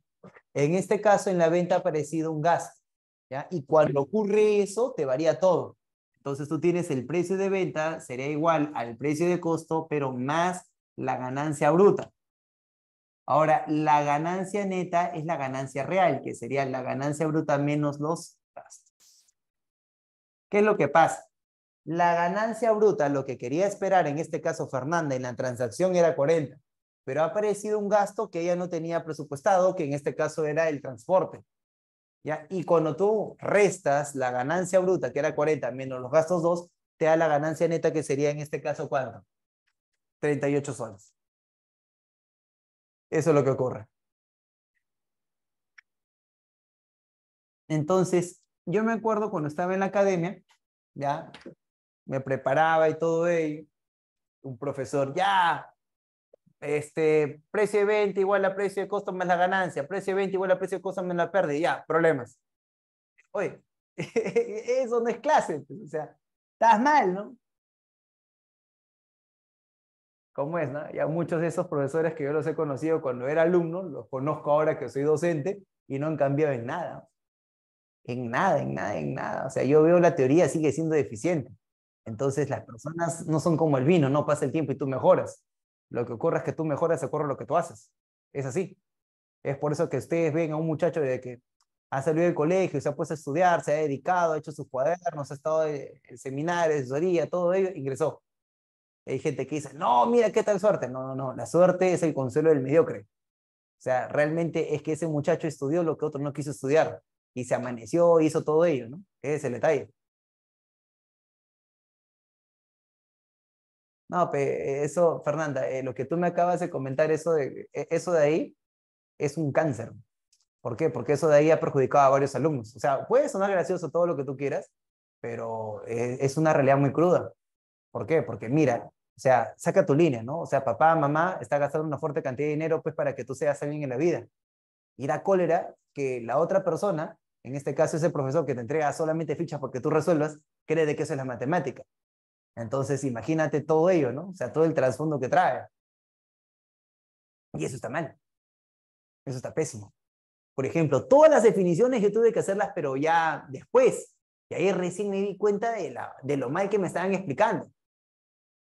en este caso en la venta ha aparecido un gasto. ¿ya? Y cuando ocurre eso, te varía todo. Entonces tú tienes el precio de venta, sería igual al precio de costo, pero más la ganancia bruta. Ahora, la ganancia neta es la ganancia real, que sería la ganancia bruta menos los gastos. ¿Qué es lo que pasa? La ganancia bruta, lo que quería esperar en este caso Fernanda en la transacción era 40, pero ha aparecido un gasto que ella no tenía presupuestado, que en este caso era el transporte. Y cuando tú restas la ganancia bruta, que era 40, menos los gastos 2, te da la ganancia neta que sería en este caso ¿cuánto? 38 soles. Eso es lo que ocurre. Entonces, yo me acuerdo cuando estaba en la academia, ya, me preparaba y todo ello, un profesor, ya, este, precio de venta igual a precio de costo más la ganancia, precio de venta igual a precio de costo menos la pérdida, ya, problemas. Oye, <laughs> eso no es clase, pues, o sea, estás mal, ¿no? ¿Cómo es, no? Ya muchos de esos profesores que yo los he conocido cuando era alumno, los conozco ahora que soy docente y no han cambiado en nada. En nada, en nada, en nada. O sea, yo veo la teoría sigue siendo deficiente. Entonces las personas no son como el vino, no pasa el tiempo y tú mejoras. Lo que ocurre es que tú mejoras ocurre lo que tú haces. Es así. Es por eso que ustedes ven a un muchacho de que ha salido del colegio, se ha puesto a estudiar, se ha dedicado, ha hecho sus cuadernos, ha estado en seminarios, asesoría, todo ello, ingresó. Hay gente que dice, no, mira qué tal suerte. No, no, no, la suerte es el consuelo del mediocre. O sea, realmente es que ese muchacho estudió lo que otro no quiso estudiar y se amaneció, hizo todo ello, ¿no? Ese es el detalle. No, eso, Fernanda, eh, lo que tú me acabas de comentar, eso de, e, eso de ahí es un cáncer. ¿Por qué? Porque eso de ahí ha perjudicado a varios alumnos. O sea, puede sonar gracioso todo lo que tú quieras, pero eh, es, una realidad muy cruda. ¿Por qué? Porque mira, o sea, saca tu línea, ¿no? O sea, papá, mamá, está gastando una fuerte cantidad de dinero pues para que tú seas alguien en la vida. Y da cólera que la otra persona, en este caso ese profesor que te entrega solamente fichas porque tú resuelvas, cree de que eso es la matemática. Entonces, imagínate todo ello, ¿no? O sea, todo el trasfondo que trae. Y eso está mal. Eso está pésimo. Por ejemplo, todas las definiciones yo tuve que hacerlas, pero ya después. Y ahí recién me di cuenta de, la, de lo mal que me estaban explicando.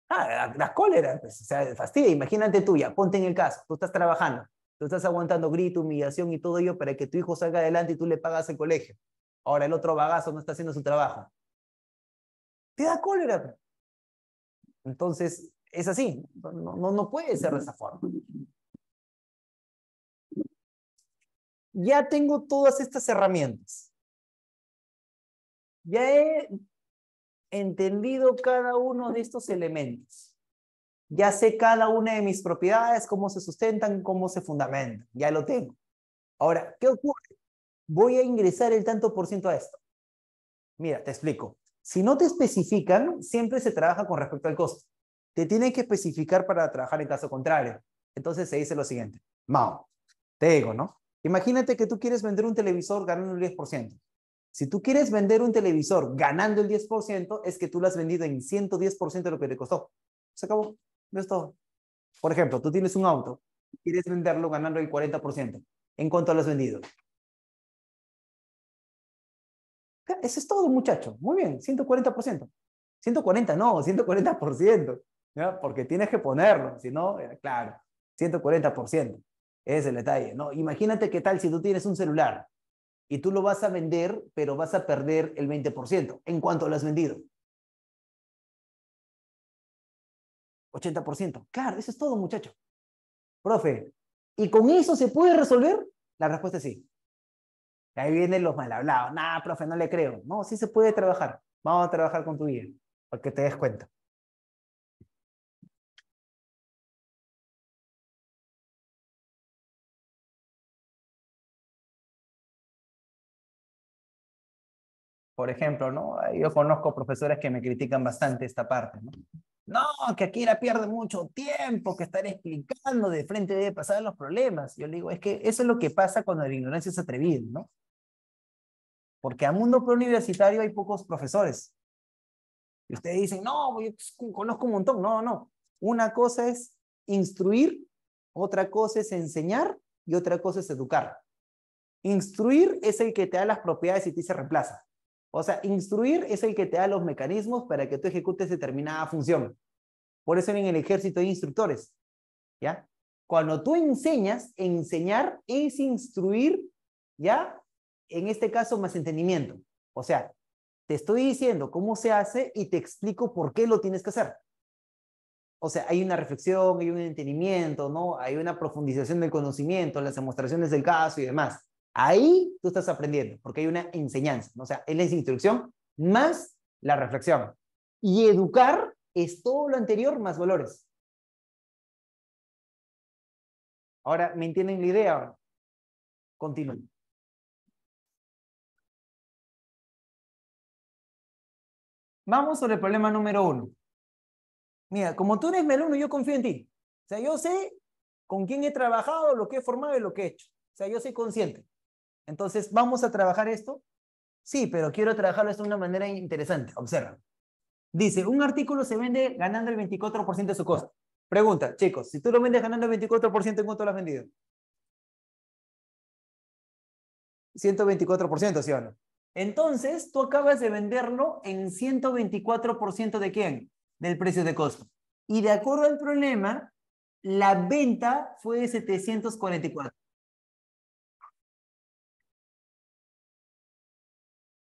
Ah, las cóleras, pues, o sea, fastidia. Imagínate tú, ya ponte en el caso, tú estás trabajando, tú estás aguantando grito, humillación y todo ello para que tu hijo salga adelante y tú le pagas el colegio. Ahora el otro bagazo no está haciendo su trabajo. Te da cólera. Pues. Entonces, es así, no, no, puede ser de esa forma. Ya tengo todas estas herramientas. Ya he entendido cada uno de estos elementos. Ya sé cada una de mis propiedades, cómo se sustentan, cómo se fundamentan. Ya lo tengo. Ahora, ¿qué ocurre? Voy a ingresar el tanto por ciento a esto. Mira, te explico. Si no te especifican, siempre se trabaja con respecto al costo. Te tienen que especificar para trabajar en caso contrario. Entonces se dice lo siguiente. Mao, te digo, ¿no? Imagínate que tú quieres vender un televisor ganando el 10%. Si tú quieres vender un televisor ganando el 10%, es que tú lo has vendido en 110% de lo que te costó. Se acabó. No es todo. Por ejemplo, tú tienes un auto y quieres venderlo ganando el 40%. ¿En cuánto lo has vendido? Eso es todo, muchacho. Muy bien, 140%. 140 no, 140%, porque tienes que ponerlo, si no, eh, claro, 140%. Ese es el detalle, ¿no? Imagínate qué tal si tú tienes un celular y tú lo vas a vender, pero vas a perder el 20% en cuanto lo has vendido. 80%. Claro, eso es todo, muchacho. Profe, ¿y con eso se puede resolver? La respuesta es sí. Ahí vienen los mal hablados. Nada, profe, no le creo. No, sí se puede trabajar. Vamos a trabajar con tu vida. para que te des cuenta. Por ejemplo, ¿no? Yo conozco profesores que me critican bastante esta parte, ¿no? No, que la pierde mucho tiempo, que estar explicando de frente debe pasar los problemas. Yo le digo, es que eso es lo que pasa cuando la ignorancia es atrevida, ¿no? Porque a mundo preuniversitario hay pocos profesores. Y ustedes dicen, no, yo pues, conozco un montón. No, no. Una cosa es instruir, otra cosa es enseñar y otra cosa es educar. Instruir es el que te da las propiedades y te se reemplaza. O sea, instruir es el que te da los mecanismos para que tú ejecutes determinada función. Por eso en el ejército hay instructores. ¿Ya? Cuando tú enseñas, enseñar es instruir, ¿ya? en este caso, más entendimiento. O sea, te estoy diciendo cómo se hace y te explico por qué lo tienes que hacer. O sea, hay una reflexión, hay un entendimiento, ¿no? Hay una profundización del conocimiento, las demostraciones del caso y demás. Ahí tú estás aprendiendo, porque hay una enseñanza, o sea, es la instrucción más la reflexión. Y educar es todo lo anterior más valores. Ahora, ¿me entienden la idea? Continúen. Vamos sobre el problema número uno. Mira, como tú eres mi alumno, yo confío en ti. O sea, yo sé con quién he trabajado, lo que he formado y lo que he hecho. O sea, yo soy consciente. Entonces, ¿vamos a trabajar esto? Sí, pero quiero trabajarlo de una manera interesante. Observa. Dice, un artículo se vende ganando el 24% de su costo. Pregunta, chicos, si tú lo vendes ganando el 24%, ¿en cuánto lo has vendido? 124%, ¿sí o no? Entonces, tú acabas de venderlo en 124% de quién? Del precio de costo. Y de acuerdo al problema, la venta fue de 744.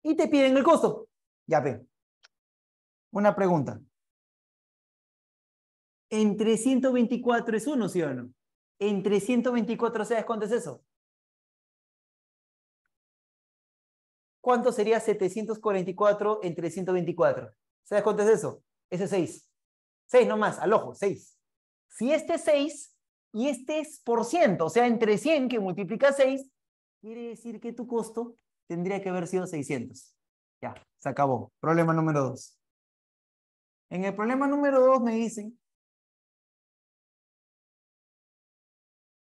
Y te piden el costo. Ya ve. Una pregunta. Entre 124 es uno, ¿sí o no? Entre 124, ¿sabes cuánto es eso? ¿cuánto sería 744 entre 124? ¿Sabes cuánto es eso? Ese es 6. 6 nomás, al ojo, 6. Si este es 6 y este es por ciento, o sea, entre 100 que multiplica 6, quiere decir que tu costo tendría que haber sido 600. Ya, se acabó. Problema número 2. En el problema número 2 me dicen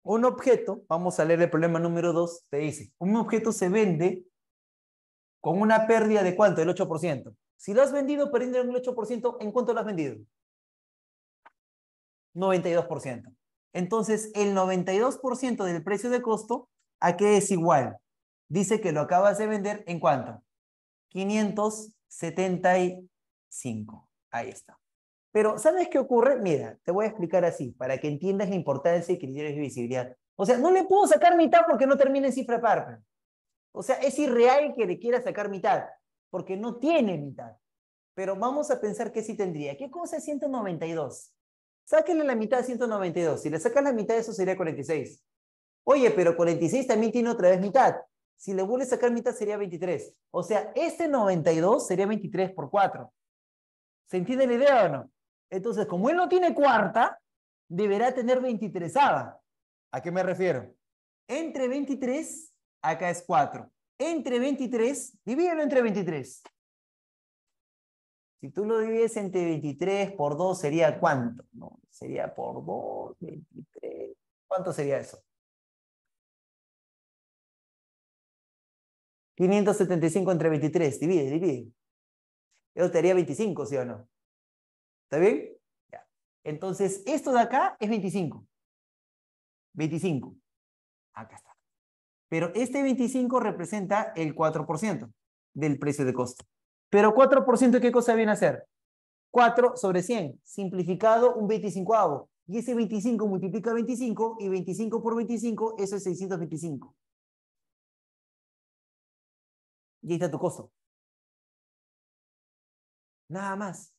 un objeto, vamos a leer el problema número 2, te dice, un objeto se vende con una pérdida de cuánto, El 8%. Si lo has vendido perdiendo el 8%, ¿en cuánto lo has vendido? 92%. Entonces, el 92% del precio de costo, ¿a qué es igual? Dice que lo acabas de vender en cuánto? 575. Ahí está. Pero, ¿sabes qué ocurre? Mira, te voy a explicar así, para que entiendas la importancia y criterios de visibilidad. O sea, no le puedo sacar mitad porque no termina en cifra par. O sea, es irreal que le quiera sacar mitad, porque no tiene mitad. Pero vamos a pensar que sí tendría. ¿Qué cosa es 192? Sáquenle la mitad de 192. Si le sacas la mitad, eso sería 46. Oye, pero 46 también tiene otra vez mitad. Si le vuelve a sacar mitad, sería 23. O sea, este 92 sería 23 por 4. ¿Se entiende la idea o no? Entonces, como él no tiene cuarta, deberá tener 23 ¿A qué me refiero? Entre 23 Acá es 4. Entre 23, divídelo entre 23. Si tú lo divides entre 23 por 2, ¿sería cuánto? No, sería por 2, 23. ¿Cuánto sería eso? 575 entre 23. Divide, divide. Eso te haría 25, ¿sí o no? ¿Está bien? Ya. Entonces, esto de acá es 25. 25. Acá está. Pero este 25 representa el 4% del precio de costo. Pero 4% ¿qué cosa viene a ser? 4 sobre 100, simplificado un 25avo. Y ese 25 multiplica 25 y 25 por 25, eso es 625. Y ahí está tu costo. Nada más.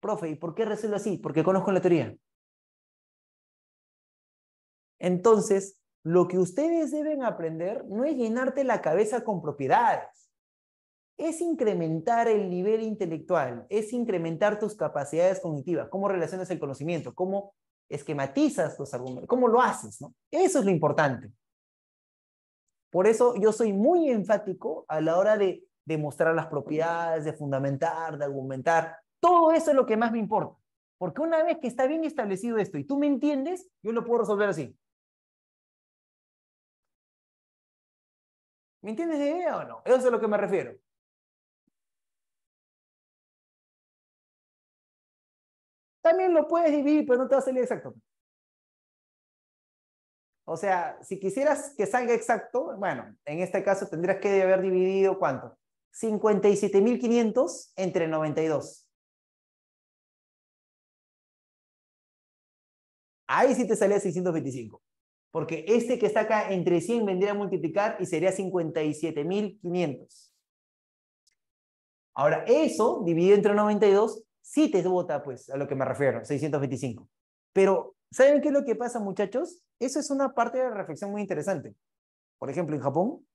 Profe, ¿y por qué resuelvo así? Porque conozco la teoría. Entonces, lo que ustedes deben aprender no es llenarte la cabeza con propiedades, es incrementar el nivel intelectual, es incrementar tus capacidades cognitivas, cómo relacionas el conocimiento, cómo esquematizas los argumentos, cómo lo haces, Eso es lo importante. Por eso yo soy muy enfático a la hora de demostrar las propiedades, de fundamentar, de argumentar. Todo eso es lo que más me importa. Porque una vez que está bien establecido esto y tú me entiendes, yo lo puedo resolver así. ¿Me entiendes de idea o no? Eso es a lo que me refiero. También lo puedes dividir, pero no te va a salir exacto. O sea, si quisieras que salga exacto, bueno, en este caso tendrías que haber dividido cuánto? 57.500 entre 92. Ahí sí te salía 625. Porque este que está acá entre 100 vendría a multiplicar y sería 57.500. Ahora, eso dividido entre 92 sí te vota, pues, a lo que me refiero, 625. Pero, ¿saben qué es lo que pasa, muchachos? Eso es una parte de la reflexión muy interesante. Por ejemplo, en Japón,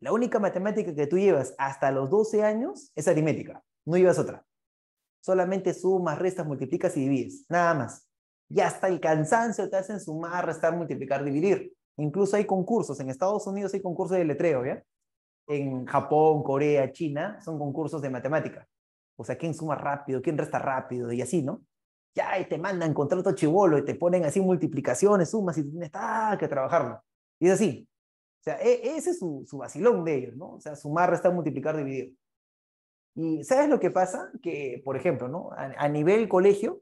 la única matemática que tú llevas hasta los 12 años es aritmética. No llevas otra. Solamente sumas, restas, multiplicas y divides. Nada más y hasta el cansancio te hacen sumar, restar, multiplicar, dividir. Incluso hay concursos, en Estados Unidos hay concursos de letreo, ¿ya? En Japón, Corea, China, son concursos de matemática. O sea, ¿quién suma rápido? ¿Quién resta rápido? Y así, ¿no? Ya, y te mandan contrato chivolo y te ponen así multiplicaciones, sumas y tienes ah, que trabajarlo. Y es así. O sea, e, ese es su, su vacilón de ellos, ¿no? O sea, sumar, restar, multiplicar, dividir. ¿Y sabes lo que pasa? Que, por ejemplo, ¿no? a nivel colegio,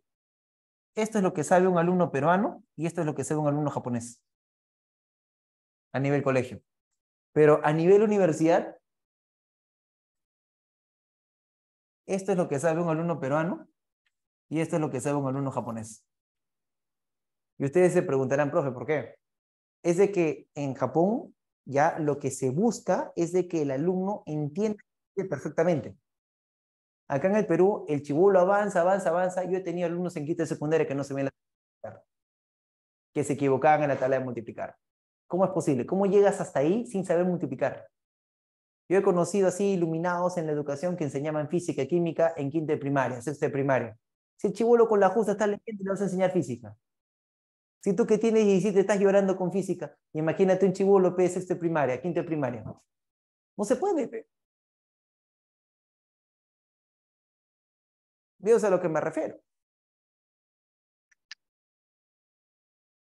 esto es lo que sabe un alumno peruano y esto es lo que sabe un alumno japonés a nivel colegio. Pero a nivel universidad, esto es lo que sabe un alumno peruano y esto es lo que sabe un alumno japonés. Y ustedes se preguntarán, profe, ¿por qué? Es de que en Japón ya lo que se busca es de que el alumno entienda perfectamente. Acá en el Perú, el chibulo avanza, avanza, avanza. Yo he tenido alumnos en quinta secundaria que no se ven la <laughs> que se equivocaban en la tabla de multiplicar. ¿Cómo es posible? ¿Cómo llegas hasta ahí sin saber multiplicar? Yo he conocido así iluminados en la educación que enseñaban física y química en quinta de primaria, sexta de primaria. Si el chibulo con la justa está leyendo, le vas a enseñar física. Si tú que tienes y te estás llorando con física, imagínate un chivolo de sexta de primaria, quinta de primaria. No se puede, Dios a lo que me refiero.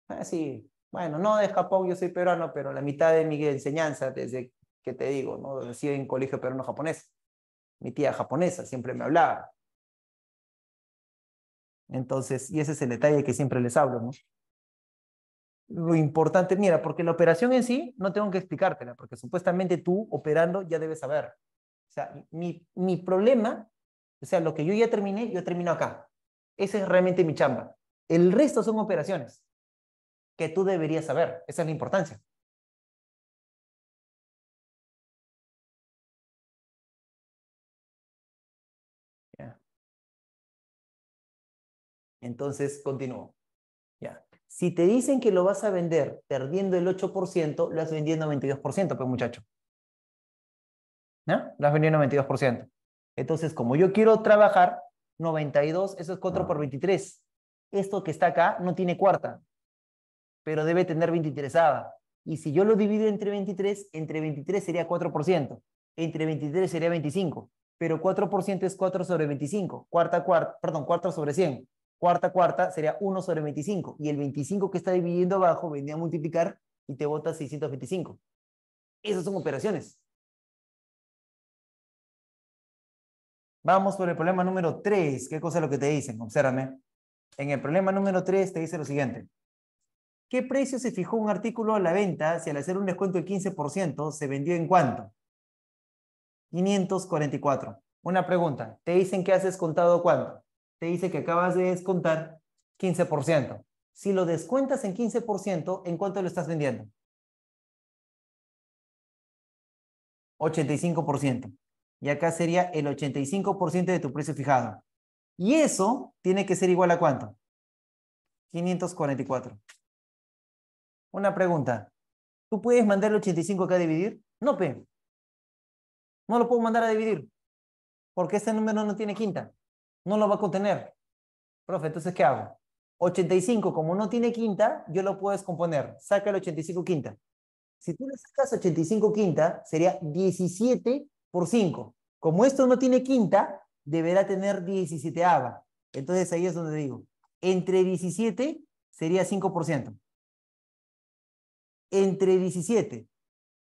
Ah, sí, bueno, no de Japón, yo soy peruano, pero la mitad de mi enseñanza, desde que te digo, ¿no? en colegio peruano japonés. Mi tía japonesa siempre me hablaba. Entonces, y ese es el detalle que siempre les hablo, ¿no? Lo importante, mira, porque la operación en sí no tengo que explicártela, porque supuestamente tú operando ya debes saber. O sea, mi, mi problema o sea, lo que yo ya terminé, yo termino acá. Esa es realmente mi chamba. El resto son operaciones que tú deberías saber. Esa es la importancia. Entonces, continúo. Ya. Si te dicen que lo vas a vender perdiendo el 8%, lo has vendido el 92%, pues muchacho. ¿No? Lo has vendido 92%. Entonces, como yo quiero trabajar, 92, eso es 4 ah. por 23. Esto que está acá no tiene cuarta, pero debe tener 23 interesada Y si yo lo divido entre 23, entre 23 sería 4%, entre 23 sería 25, pero 4% es 4 sobre 25, cuarta, cuarta, perdón, cuarta sobre 100, cuarta, cuarta sería 1 sobre 25, y el 25 que está dividiendo abajo vendría a multiplicar y te bota 625. Esas son operaciones. Vamos por el problema número 3. ¿Qué cosa es lo que te dicen? Obsérame. En el problema número 3 te dice lo siguiente. ¿Qué precio se fijó un artículo a la venta si al hacer un descuento del 15% se vendió en cuánto? 544. Una pregunta. Te dicen que has descontado cuánto. Te dice que acabas de descontar 15%. Si lo descuentas en 15%, ¿en cuánto lo estás vendiendo? 85%. Y acá sería el 85% de tu precio fijado. Y eso tiene que ser igual a cuánto? 544. Una pregunta. ¿Tú puedes mandar el 85 acá a dividir? No, P. No lo puedo mandar a dividir. Porque este número no tiene quinta. No lo va a contener. Profe, entonces, ¿qué hago? 85, como no tiene quinta, yo lo puedo descomponer. Saca el 85 quinta. Si tú le sacas 85 quinta, sería 17 5. Como esto no tiene quinta, deberá tener 17 ava. Entonces ahí es donde digo, entre 17 sería 5%. Entre 17,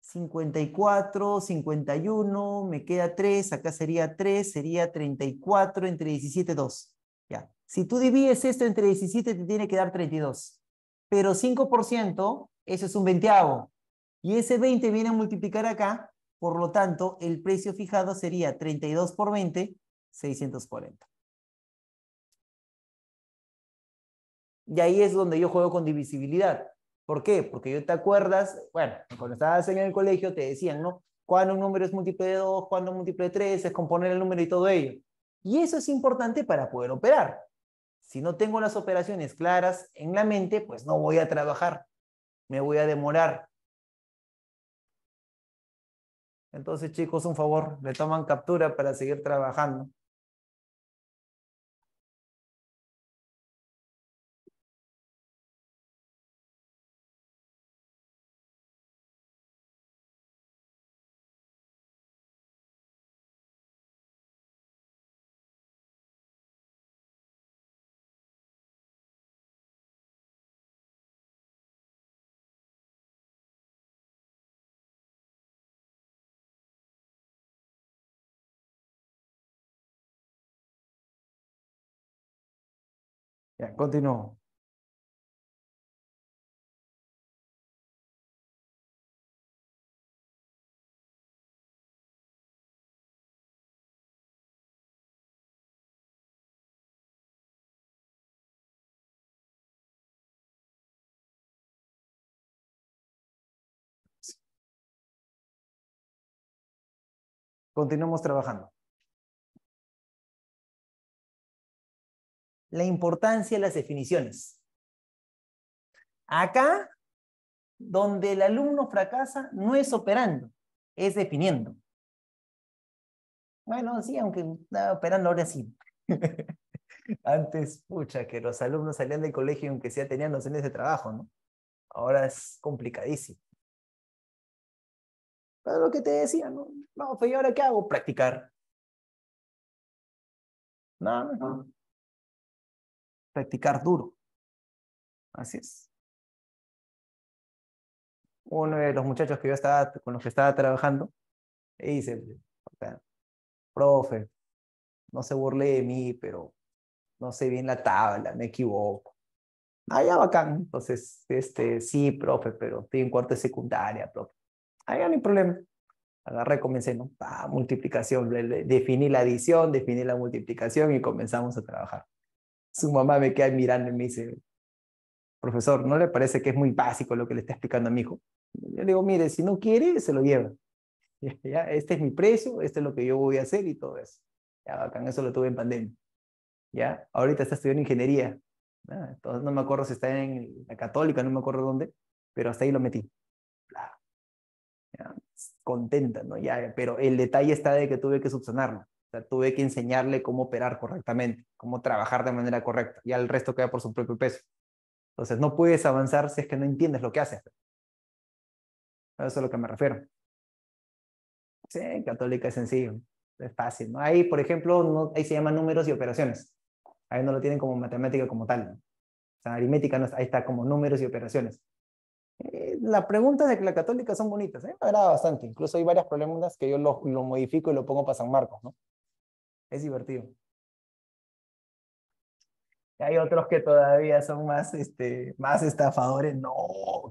54, 51, me queda 3, acá sería 3, sería 34, entre 17, 2. Ya. Si tú divides esto entre 17, te tiene que dar 32. Pero 5%, eso es un veinteavo. Y ese 20 viene a multiplicar acá por lo tanto, el precio fijado sería 32 por 20, 640. Y ahí es donde yo juego con divisibilidad. ¿Por qué? Porque yo te acuerdas, bueno, cuando estabas en el colegio te decían, ¿no? Cuando un número es múltiple de 2, cuando es múltiple de 3, es componer el número y todo ello. Y eso es importante para poder operar. Si no tengo las operaciones claras en la mente, pues no voy a trabajar, me voy a demorar, entonces, chicos, un favor, le toman captura para seguir trabajando. Continuamos trabajando. la importancia de las definiciones. Acá, donde el alumno fracasa, no es operando, es definiendo. Bueno, sí, aunque ah, operando ahora sí. <laughs> Antes, pucha, que los alumnos salían del colegio aunque sea tenían nociones de trabajo, ¿no? Ahora es complicadísimo. Pero lo que te decía, ¿no? No, pues, ¿y ahora qué hago? Practicar. No, no practicar duro. Así es. Uno de los muchachos que yo estaba, con los que estaba trabajando, y dice, profe, no se burle de mí, pero no sé bien la tabla, me equivoco. Ah, ya bacán. Entonces, este, sí, profe, pero estoy en cuarto de secundaria, profe. Ah, ya no hay problema. Agarré, comencé, ¿no? Ah, multiplicación, definí la adición, definí la multiplicación y comenzamos a trabajar su mamá me queda mirando y me dice, profesor, ¿no le parece que es muy básico lo que le está explicando a mi hijo? Yo le digo, mire, si no quiere, se lo lleva. <laughs> ¿Ya? Este es mi precio, este es lo que yo voy a hacer y todo eso. Ya, en eso lo tuve en pandemia. ¿Ya? Ahorita está estudiando ingeniería. ¿no? Ah, entonces, no me acuerdo si está en la católica, no me acuerdo dónde, pero hasta ahí lo metí. Contenta, ¿no? Ya, pero el detalle está de que tuve que subsanarlo tuve que enseñarle cómo operar correctamente, cómo trabajar de manera correcta, y al resto queda por su propio peso. Entonces, no puedes avanzar si es que no entiendes lo que haces. eso es a lo que me refiero. Sí, católica es sencillo, es fácil. ¿no? Ahí, por ejemplo, ahí se llaman números y operaciones. Ahí no lo tienen como matemática como tal. O sea, aritmética no, ahí está como números y operaciones. Eh, la las preguntas de la católica son bonitas, ¿eh? me agrada bastante. Incluso hay varias preguntas que yo lo, lo modifico y lo pongo para San Marcos, ¿no? Es divertido. Hay otros que todavía son más, este, más estafadores. No,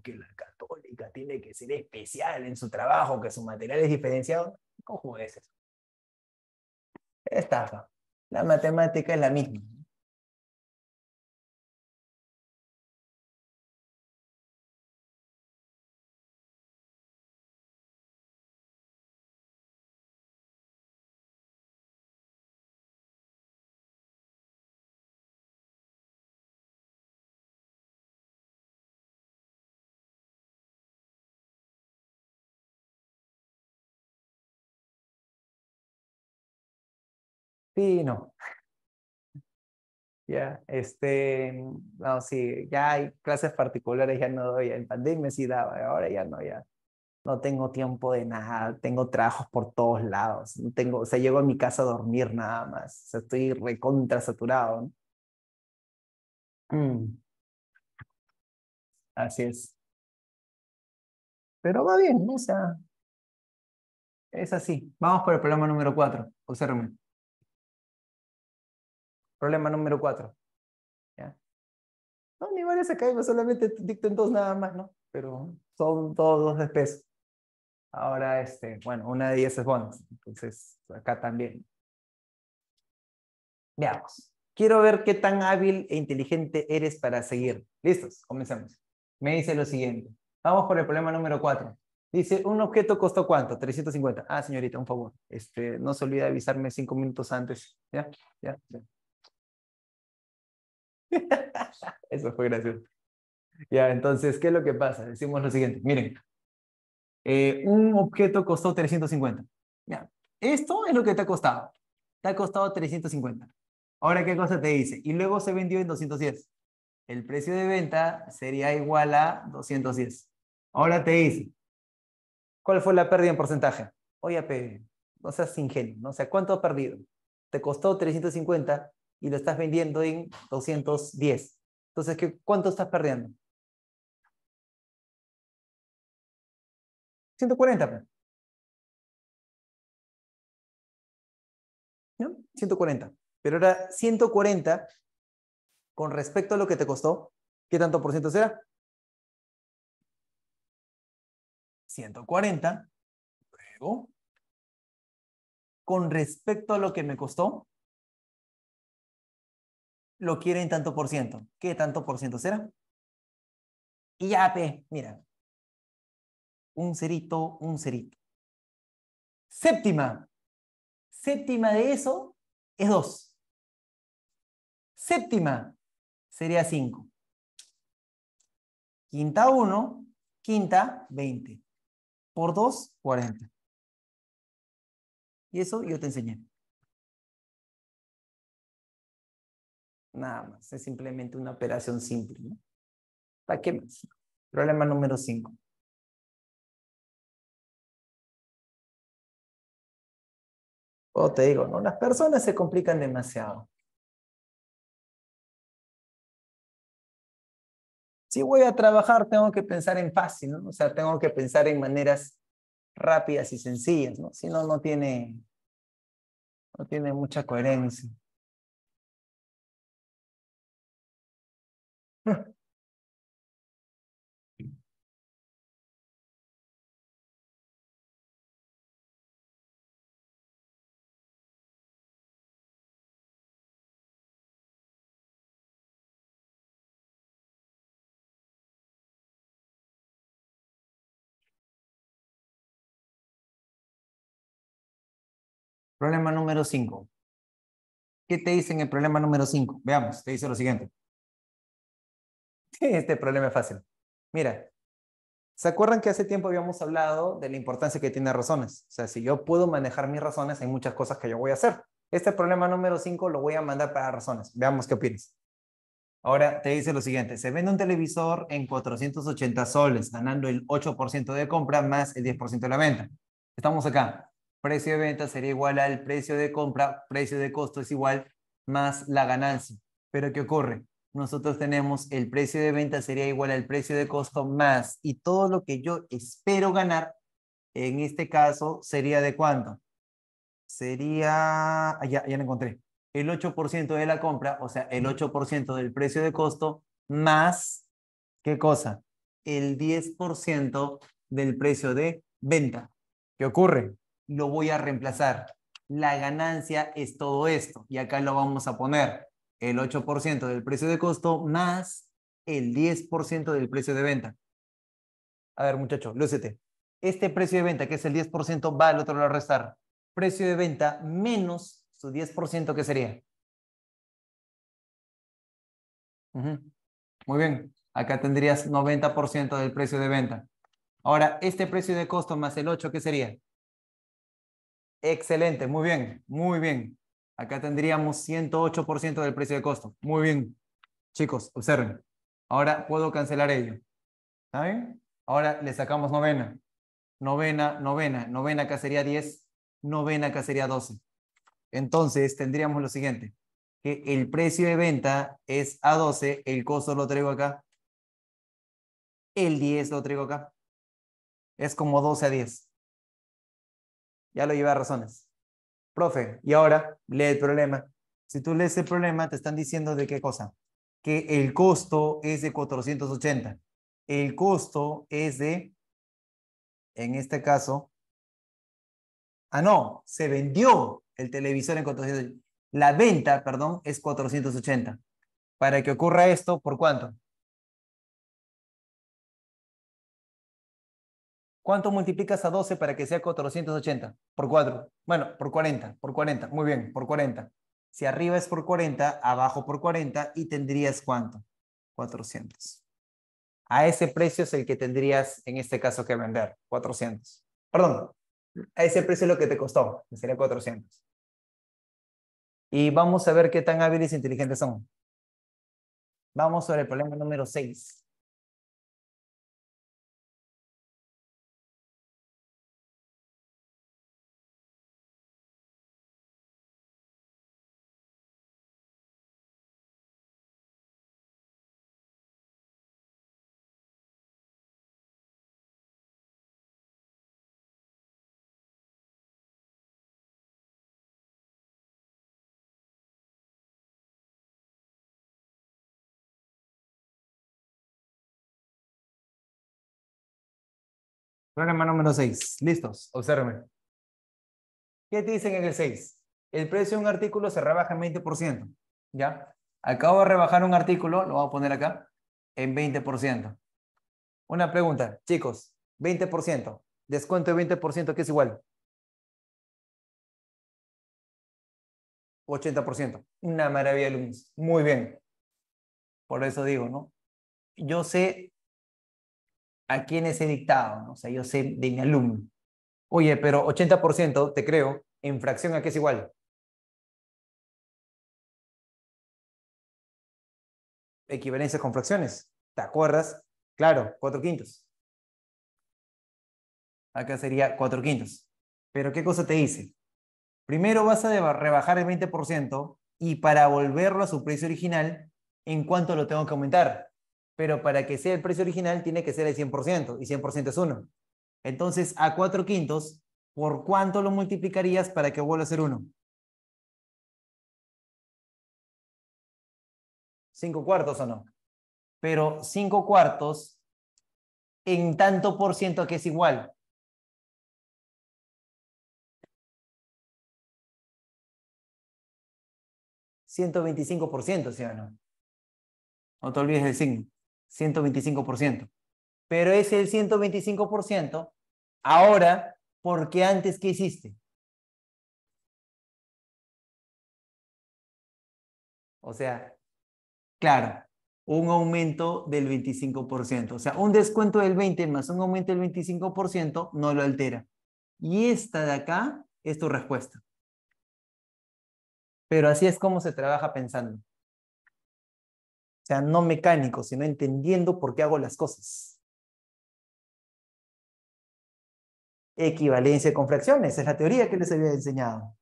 que la católica tiene que ser especial en su trabajo, que su material es diferenciado. ¿Cómo es eso? Estafa. La matemática es la misma. Sí, no. Ya, este, no, sí, ya hay clases particulares, ya no doy, en pandemia sí daba, ahora ya no, ya no tengo tiempo de nada, tengo trabajos por todos lados, no tengo, o sea, llego a mi casa a dormir nada más, o sea, estoy recontra saturado. Mm. Así es. Pero va bien, ¿no? o sea, es así. Vamos por el problema número cuatro observen. Problema número cuatro. ¿ya? No, ni varias acá. caen, solamente dicten dos nada más, ¿no? Pero son todos dos de peso. Ahora, este, bueno, una de diez es bonus, entonces acá también. Veamos. Quiero ver qué tan hábil e inteligente eres para seguir. ¿Listos? Comencemos. Me dice lo siguiente. Vamos por el problema número cuatro. Dice, ¿un objeto costó cuánto? 350. Ah, señorita, un favor. Este, no se olvide avisarme cinco minutos antes. ¿Ya? ¿Ya? ¿Ya? <laughs> Eso fue gracioso. Ya, entonces, ¿qué es lo que pasa? Decimos lo siguiente, miren, eh, un objeto costó 350. mira esto es lo que te ha costado. Te ha costado 350. Ahora, ¿qué cosa te dice? Y luego se vendió en 210. El precio de venta sería igual a 210. Ahora te dice, ¿cuál fue la pérdida en porcentaje? Oye, no seas ingenuo ¿no? O sea, ¿cuánto ha perdido? Te costó 350, y lo estás vendiendo en 210. Entonces, ¿cuánto estás perdiendo? 140. Pues. ¿No? 140. Pero ahora 140 con respecto a lo que te costó, ¿qué tanto por ciento será? 140. Luego, con respecto a lo que me costó, lo quieren tanto por ciento. ¿Qué tanto por ciento será? Y ya, P, mira. Un cerito, un cerito. Séptima. Séptima de eso es 2. Séptima sería 5. Quinta 1, quinta 20. Por 2, 40. Y eso yo te enseñé. Nada más, es simplemente una operación simple. ¿Para qué más? Problema número 5. O te digo, ¿no? las personas se complican demasiado. Si voy a trabajar, tengo que pensar en fácil, ¿no? O sea, tengo que pensar en maneras rápidas y sencillas, ¿no? Si no, no tiene, no tiene mucha coherencia. Problema número 5. ¿Qué te dice en el problema número 5? Veamos, te dice lo siguiente. <laughs> Este problema es fácil. Mira, ¿se acuerdan que hace tiempo habíamos hablado de la importancia que tiene razones? O sea, si yo puedo manejar mis razones, hay muchas cosas que yo voy a hacer. Este problema número 5 lo voy a mandar para razones. Veamos qué opinas. Ahora te dice lo siguiente, se vende un televisor en 480 soles, ganando el 8% de compra más el 10% de la venta. Estamos acá precio de venta sería igual al precio de compra, precio de costo es igual más la ganancia. Pero ¿qué ocurre? Nosotros tenemos el precio de venta sería igual al precio de costo más y todo lo que yo espero ganar, en este caso, sería de cuánto? Sería, ah, ya, ya lo encontré, el 8% de la compra, o sea, el 8% del precio de costo más, ¿qué cosa? El 10% del precio de venta. ¿Qué ocurre? lo voy a reemplazar. La ganancia es todo esto. Y acá lo vamos a poner. El 8% del precio de costo más el 10% del precio de venta. A ver, muchacho, lúcete. Este precio de venta, que es el 10%, va al otro lado a restar. Precio de venta menos su 10%, que sería? Muy bien. Acá tendrías 90% del precio de venta. Ahora, este precio de costo más el 8, ¿qué sería? Excelente, muy bien, muy bien. Acá tendríamos 108% del precio de costo. Muy bien. Chicos, observen. Ahora puedo cancelar ello. Ahora le sacamos novena. Novena, novena. Novena acá sería 10. Novena acá sería 12. Entonces tendríamos lo siguiente. Que el precio de venta es a 12. El costo lo traigo acá. El 10 lo traigo acá. Es como 12 a 10 ya lo lleva a razones. Profe, y ahora lee el problema. Si tú lees el problema, te están diciendo de qué cosa. Que el costo es de 480. El costo es de, en este caso, ah, no, se vendió el televisor en 480. La venta, perdón, es 480. Para que ocurra esto, ¿por cuánto? ¿Cuánto multiplicas a 12 para que sea 480? Por 4. Bueno, por 40, por 40. Muy bien, por 40. Si arriba es por 40, abajo por 40 y tendrías cuánto? 400. A ese precio es el que tendrías en este caso que vender, 400. Perdón, a ese precio es lo que te costó, sería 400. Y vamos a ver qué tan hábiles e inteligentes son. Vamos sobre el problema número 6. Problema número 6. Listos, observen. ¿Qué te dicen en el 6? El precio de un artículo se rebaja en 20%. ¿Ya? Acabo de rebajar un artículo, lo voy a poner acá, en 20%. Una pregunta, chicos, 20%, descuento de 20%, ¿qué es igual? 80%. Una maravilla Muy bien. Por eso digo, ¿no? Yo sé a quienes he dictado, o sea, yo sé de mi alumno. Oye, pero 80% te creo, en fracción a qué es igual. Equivalencias con fracciones, ¿te acuerdas? Claro, 4 quintos. Acá sería 4 quintos. Pero ¿qué cosa te dice? Primero vas a rebajar el 20% y para volverlo a su precio original, ¿en cuánto lo tengo que aumentar? pero para que sea el precio original tiene que ser el 100%, y 100% es 1. Entonces, a 4 quintos, ¿por cuánto lo multiplicarías para que vuelva a ser 1? 5 cuartos o no. Pero 5 cuartos en tanto por ciento que es igual. ¿125%, sí o no? No te olvides del signo. 125%. Pero es el 125%, ahora, porque antes qué hiciste? O sea, claro, un aumento del 25%. O sea, un descuento del 20 más un aumento del 25% no lo altera. Y esta de acá es tu respuesta. Pero así es como se trabaja pensando. O sea, no mecánico, sino entendiendo por qué hago las cosas. Equivalencia con fracciones, es la teoría que les había enseñado.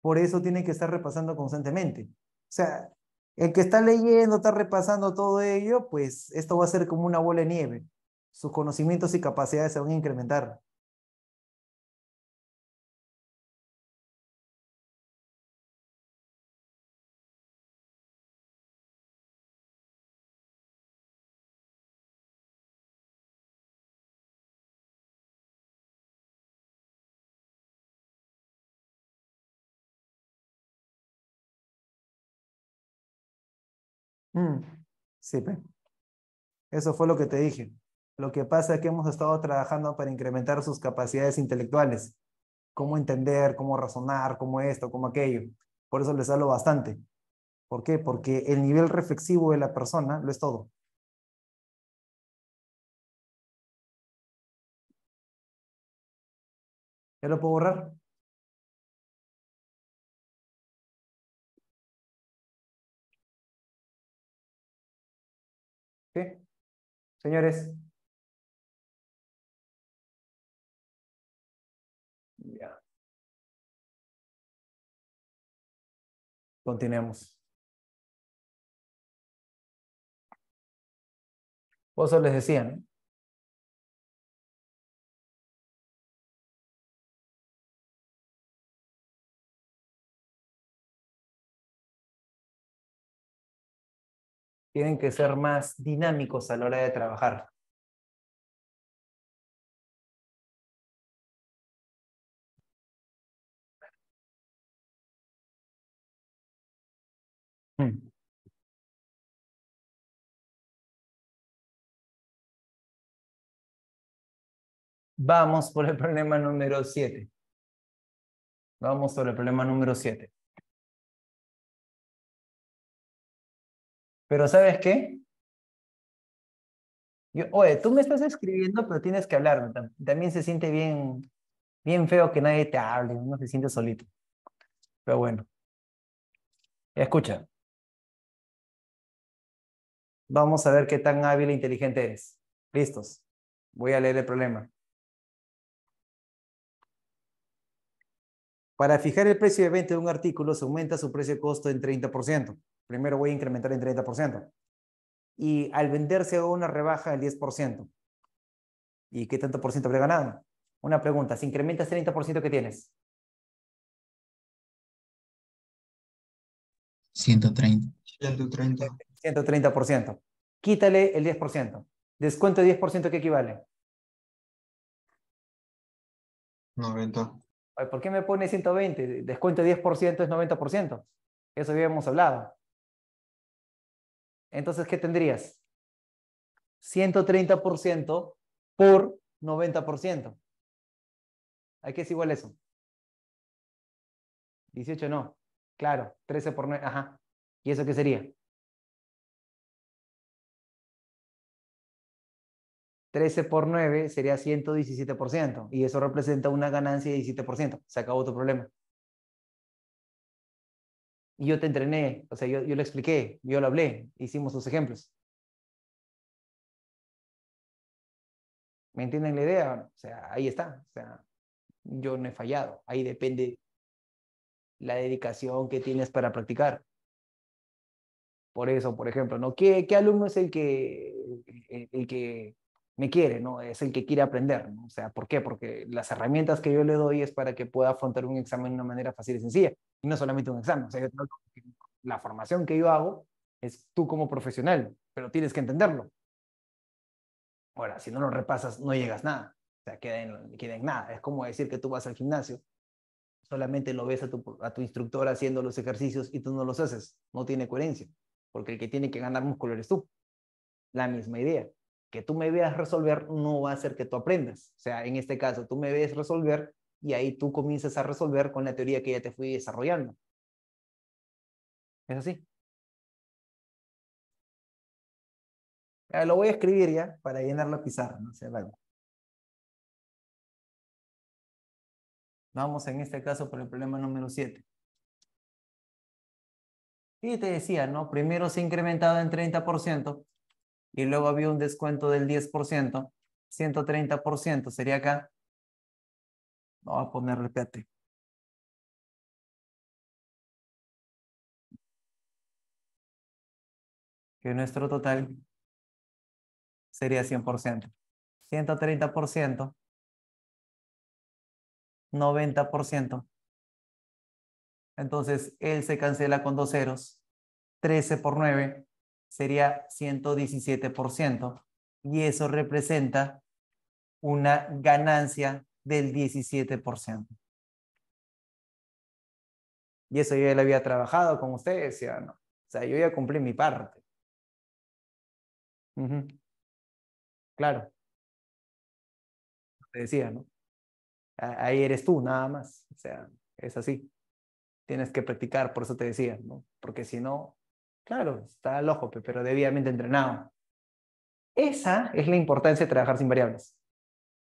Por eso tienen que estar repasando constantemente. O sea, el que está leyendo, está repasando todo ello, pues esto va a ser como una bola de nieve. Sus conocimientos y capacidades se van a incrementar. Mm, sí, eso fue lo que te dije. Lo que pasa es que hemos estado trabajando para incrementar sus capacidades intelectuales, cómo entender, cómo razonar, cómo esto, cómo aquello. Por eso les hablo bastante. ¿Por qué? Porque el nivel reflexivo de la persona lo es todo. ¿Ya lo puedo borrar? Señores. Ya. Continuemos. Por les decía, tienen que ser más dinámicos a la hora de trabajar. Hmm. Vamos por el problema número 7. Vamos sobre el problema número 7. Pero ¿sabes qué? oye, tú me estás escribiendo, pero tienes que hablarme. También se siente bien, bien feo que nadie te hable, uno se siente solito. Pero bueno. Escucha. Vamos a ver qué tan hábil e inteligente eres. Listos. Voy a leer el problema. Para fijar el precio de venta de un artículo se aumenta su precio de costo en 30% primero voy a incrementar en 30%. Y al venderse una rebaja del 10%. ¿Y qué tanto por ciento habré ganado? Una pregunta, si incrementas 30% que tienes. 130. 130. 130%. Quítale el 10%. Descuento de 10% qué equivale. 90. ¿Por qué me pone 120? Descuento de 10% es 90%. Eso habíamos hablado. Entonces, ¿qué tendrías? 130% por 90%. ¿A qué es igual eso? 18 no. Claro, 13 por 9. Ajá. ¿Y eso qué sería? 13 por 9 sería 117%. Y eso representa una ganancia de 17%. Se acabó tu problema. Y yo te entrené, o sea, yo, yo le expliqué, yo lo hablé, hicimos los ejemplos. ¿Me entienden la idea? O sea, ahí está. O sea, yo no he fallado. Ahí depende la dedicación que tienes para practicar. Por eso, por ejemplo, ¿no? ¿Qué, alumno es el que, el, que me quiere, ¿no? Es el que quiere aprender, O sea, ¿por qué? Porque las herramientas que yo le doy es para que pueda afrontar un examen de una manera fácil y sencilla y no solamente un examen. O la formación que yo hago es tú como profesional, pero tienes que entenderlo. Ahora, si no lo repasas, no llegas nada. O sea, queda en, nada. Es como decir que tú vas al gimnasio, solamente lo ves a tu, a instructor haciendo los ejercicios y tú no los haces. No tiene coherencia, porque el que tiene que ganar músculo eres tú. La misma idea. Que tú me veas resolver no va a hacer que tú aprendas. O sea, en este caso, tú me ves resolver y ahí tú comienzas a resolver con la teoría que ya te fui desarrollando. ¿Es así? Ah, lo voy a escribir ya para llenar la pizarra, no Vamos en este caso por el problema número 7. Y te decía, ¿no? Primero se incrementaba en 30% y luego había un descuento del 10%, 130% sería acá, Vamos a poner, repete. Que nuestro total sería 100%. 130%. 90%. Entonces, él se cancela con dos ceros. 13 por 9 sería 117%. Y eso representa una ganancia del 17%. Y eso yo ya lo había trabajado con ustedes, decía no? O sea, yo ya cumplí mi parte. Claro. Te decía, ¿no? Ahí eres tú, nada más. O sea, es así. Tienes que practicar, por eso te decía, ¿no? Porque si no, claro, está al ojo, pero debidamente entrenado. Esa es la importancia de trabajar sin variables,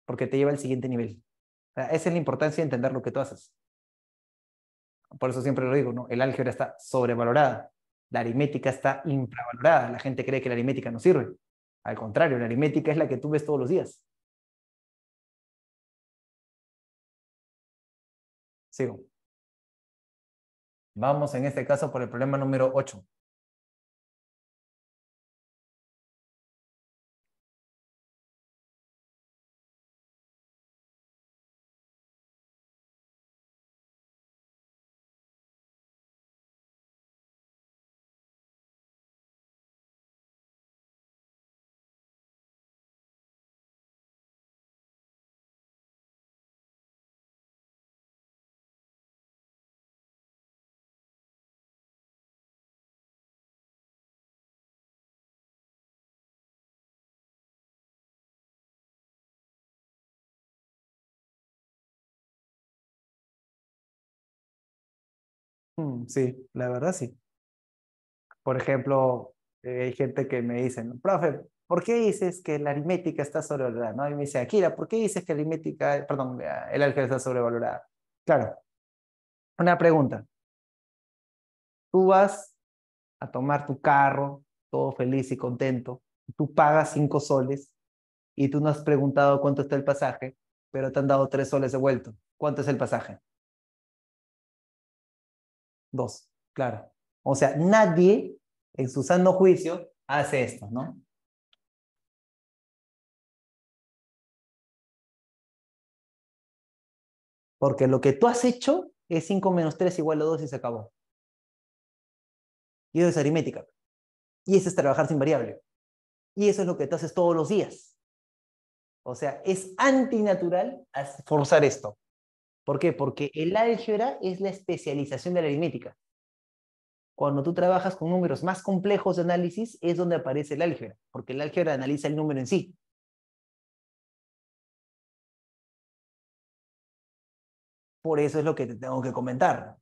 porque te lleva al siguiente nivel. Esa es la importancia de entender lo que tú haces. Por eso siempre lo digo, ¿no? El álgebra está sobrevalorada, la aritmética está infravalorada, la gente cree que la aritmética no sirve. Al contrario, la aritmética es la que tú ves todos los días. Sigo. Vamos en este caso por el problema número 8. Mm, sí, la verdad sí. Por ejemplo, eh, hay gente que me dice, profe, ¿por qué dices que la aritmética está sobrevalorada? ¿No? Y me dice, Akira, ¿por qué dices que la aritmética, perdón, el álgebra está sobrevalorada? Claro, una pregunta. Tú vas a tomar tu carro, todo feliz y contento, tú pagas cinco soles y tú no has preguntado cuánto está el pasaje, pero te han dado tres soles de vuelto. ¿Cuánto es el pasaje? Dos, claro. O sea, nadie en su sano juicio hace esto, ¿no? Porque lo que tú has hecho es 5 menos 3 igual a 2 y se acabó. Y eso es aritmética. Y eso es trabajar sin variable. Y eso es lo que tú haces todos los días. O sea, es antinatural forzar esto. ¿Por qué? Porque el álgebra es la especialización de la aritmética. Cuando tú trabajas con números más complejos de análisis, es donde aparece el álgebra, porque el álgebra analiza el número en sí. Por eso es lo que te tengo que comentar.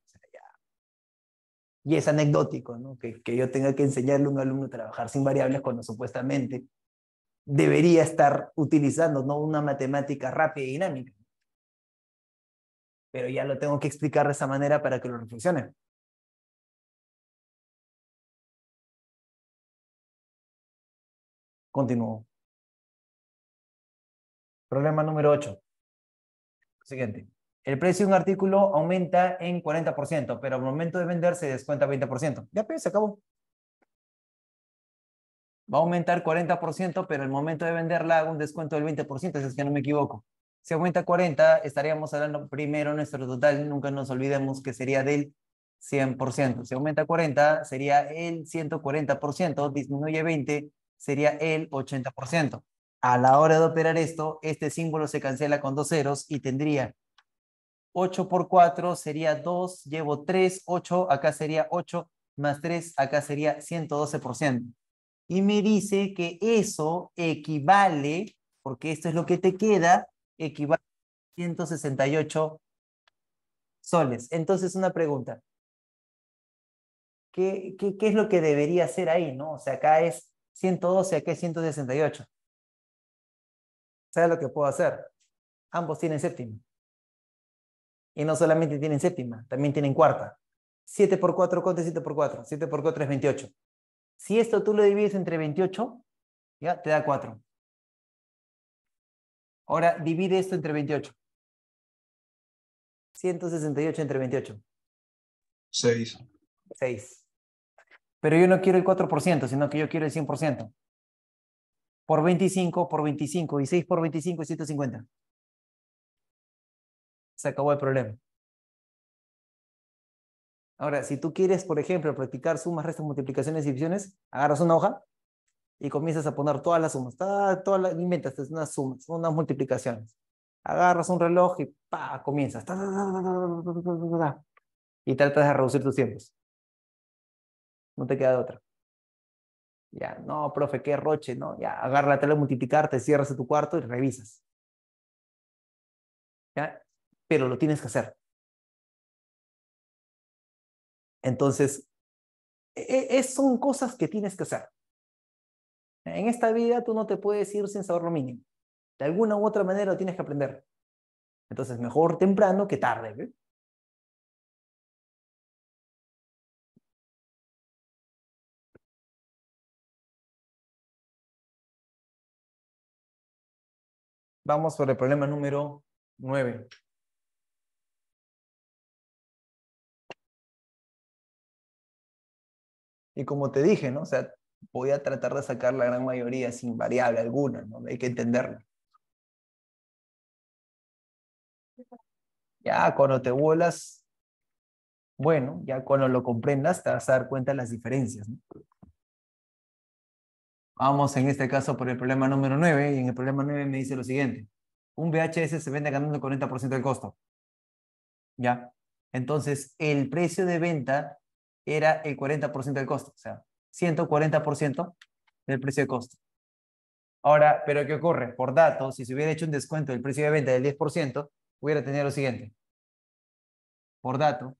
Y es anecdótico, ¿no? Que, yo tenga que enseñarle a un alumno a trabajar sin variables cuando supuestamente debería estar utilizando una matemática rápida y dinámica pero ya lo tengo que explicar de esa manera para que lo reflexione. Continúo. Problema número 8. Siguiente. El precio de un artículo aumenta en 40%, pero al momento de vender se descuenta 20%. Ya, pues, se acabó. Va a aumentar 40%, pero al momento de venderla hago un descuento del 20%, si es que no me equivoco. Si aumenta 40, estaríamos hablando primero nuestro total, nunca nos olvidemos que sería del 100%. Si aumenta 40, sería el 140%, disminuye 20, sería el 80%. A la hora de operar esto, este símbolo se cancela con dos ceros y tendría 8 por 4 sería 2, llevo 3, 8, acá sería 8, más 3, acá sería 112%. Y me dice que eso equivale, porque esto es lo que te queda, equivale a 168 soles. Entonces, una pregunta. ¿Qué, es lo que debería ser ahí? O sea, acá es 112, acá es 168. ¿Sabes lo que puedo hacer? Ambos tienen séptima. Y no solamente tienen séptima, también tienen cuarta. 7 por 4, ¿cuánto es 7 por 4? 7 por 4 es 28. Si esto tú lo divides entre 28, ya te da 4. Ahora divide esto entre 28. 168 entre 28. 6. 6. Pero yo no quiero el 4%, sino que yo quiero el 100%. Por 25, por 25. Y 6 por 25 es 150. Se acabó el problema. Ahora, si tú quieres, por ejemplo, practicar sumas, restos, multiplicaciones y divisiones, agarras una hoja, y comienzas a poner todas las sumas, todas las, inventas unas sumas, unas multiplicaciones. Agarras un reloj y pa, comienzas. y tratas de reducir tus tiempos. No te queda de otra. Ya, no, profe, qué roche, ¿no? Ya, agarra la tela multiplicar, te cierras a tu cuarto y revisas. Pero lo tienes que hacer. Entonces, es, son cosas que tienes que hacer. En esta vida tú no te puedes ir sin saber lo mínimo. De alguna u otra manera lo tienes que aprender. Entonces, mejor temprano que tarde. Vamos sobre el problema número 9. Y como te dije, ¿no? O sea, voy a tratar de sacar la gran mayoría sin variable alguna, ¿no? Hay que entenderlo. Ya cuando te vuelas, bueno, ya cuando lo comprendas te vas a dar cuenta de las diferencias. ¿no? Vamos en este caso por el problema número 9 y en el problema 9 me dice lo siguiente. Un VHS se vende ganando el 40% del costo. ¿Ya? Entonces, el precio de venta era el 40% del costo. O sea, 140% del precio de costo. Ahora, ¿pero qué ocurre? Por dato, si se hubiera hecho un descuento del precio de venta del 10%, hubiera tenido lo siguiente. Por dato,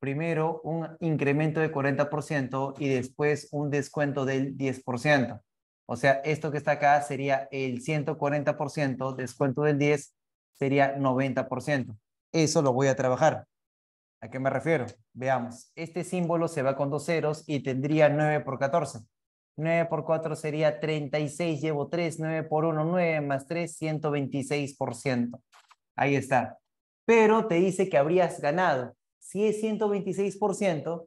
primero un incremento del 40% y después un descuento del 10%. O sea, esto que está acá sería el 140%, descuento del 10 sería 90%. Eso lo voy a trabajar. ¿A qué me refiero? Veamos, este símbolo se va con dos ceros y tendría 9 por 14. 9 por 4 sería 36, llevo 3, 9 por 1, 9 más 3, 126%. Ahí está. Pero te dice que habrías ganado. Si es 126%,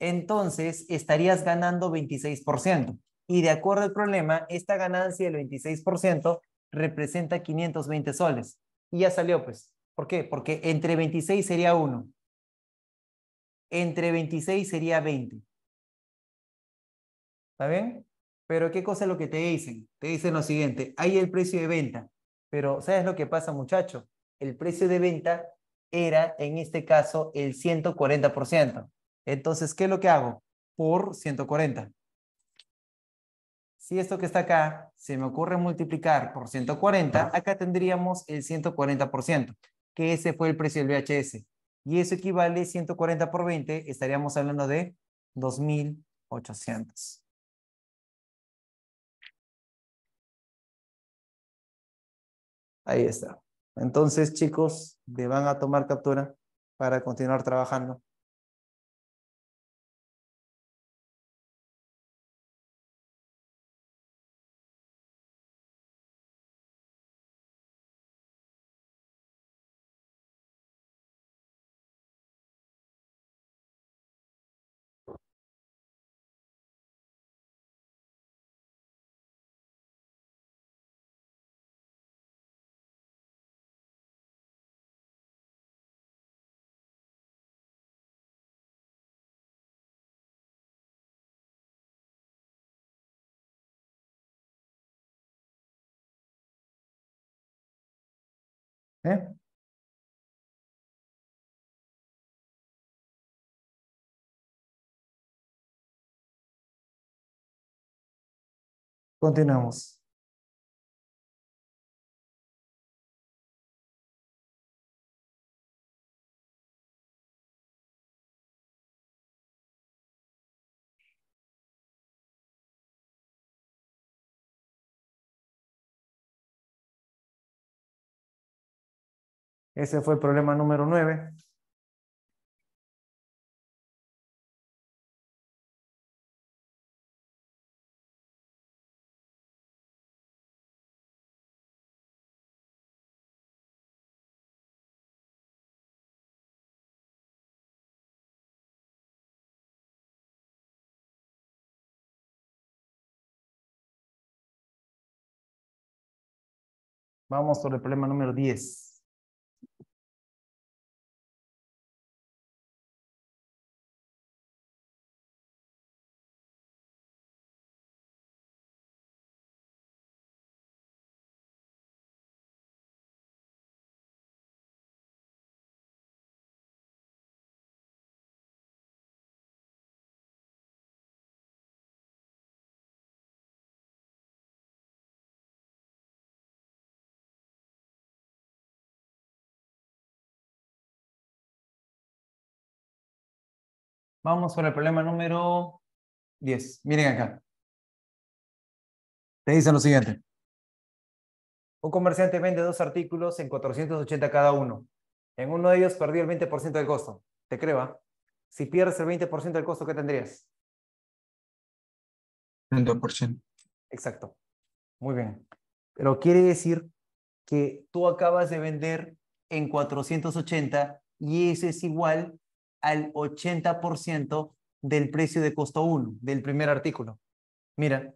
entonces estarías ganando 26%. Y de acuerdo al problema, esta ganancia del 26% representa 520 soles. Y ya salió, pues. ¿Por qué? Porque entre 26 sería 1 entre 26 sería 20. ¿Está bien? Pero ¿qué cosa es lo que te dicen? Te dicen lo siguiente, hay el precio de venta, pero ¿sabes lo que pasa muchacho? El precio de venta era en este caso el 140%. Entonces, ¿qué es lo que hago? Por 140. Si esto que está acá se me ocurre multiplicar por 140, acá tendríamos el 140%, que ese fue el precio del VHS y eso equivale 140 por 20, estaríamos hablando de 2,800. Ahí está. Entonces, chicos, le van a tomar captura para continuar trabajando. Continuamos. Ese fue el problema número nueve. Vamos sobre el problema número 10. Vamos con el problema número 10. Miren acá. Te dicen lo siguiente. Un comerciante vende dos artículos en 480 cada uno. En uno de ellos perdió el 20% del costo. Te creo, ¿ah? Si pierdes el 20% del costo, ¿qué tendrías? 20%. Exacto. Muy bien. Pero quiere decir que tú acabas de vender en 480 y ese es igual al 80% del precio de costo 1 del primer artículo. Mira,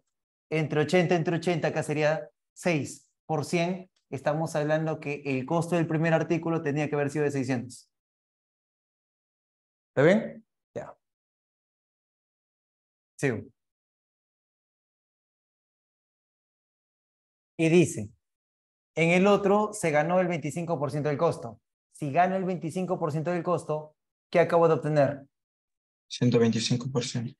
entre 80, entre 80, acá sería 6 por 100, estamos hablando que el costo del primer artículo tenía que haber sido de 600. ¿Está bien? Ya. Y dice, en el otro se ganó el 25% del costo. Si gano el 25% del costo, ¿qué acabo de obtener? 125%.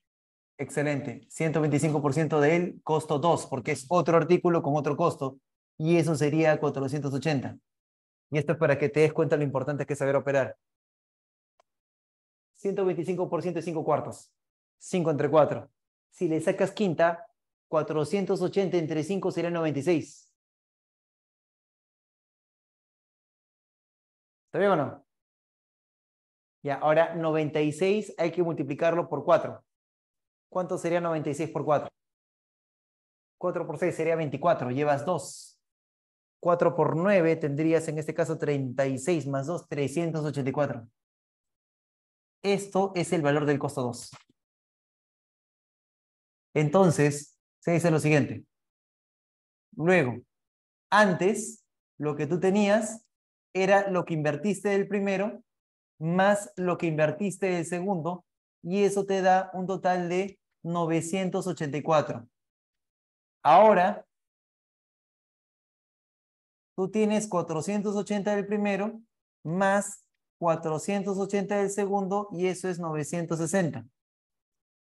Excelente. 125% de él, costo 2, porque es otro artículo con otro costo, y eso sería 480. Y esto es para que te des cuenta lo importante que es saber operar. 125% de 5 cuartos. 5 entre 4. Si le sacas quinta, 480 entre 5 sería 96. ¿Está bien o no? Ya, ahora 96 hay que multiplicarlo por 4. ¿Cuánto sería 96 por 4? 4 por 6 sería 24, llevas 2. 4 por 9 tendrías en este caso 36 más 2, 384. Esto es el valor del costo 2. Entonces, se dice lo siguiente. Luego, antes, lo que tú tenías era lo que invertiste del primero más lo que invertiste del segundo, y eso te da un total de 984. Ahora, tú tienes 480 del primero más 480 del segundo y eso es 960.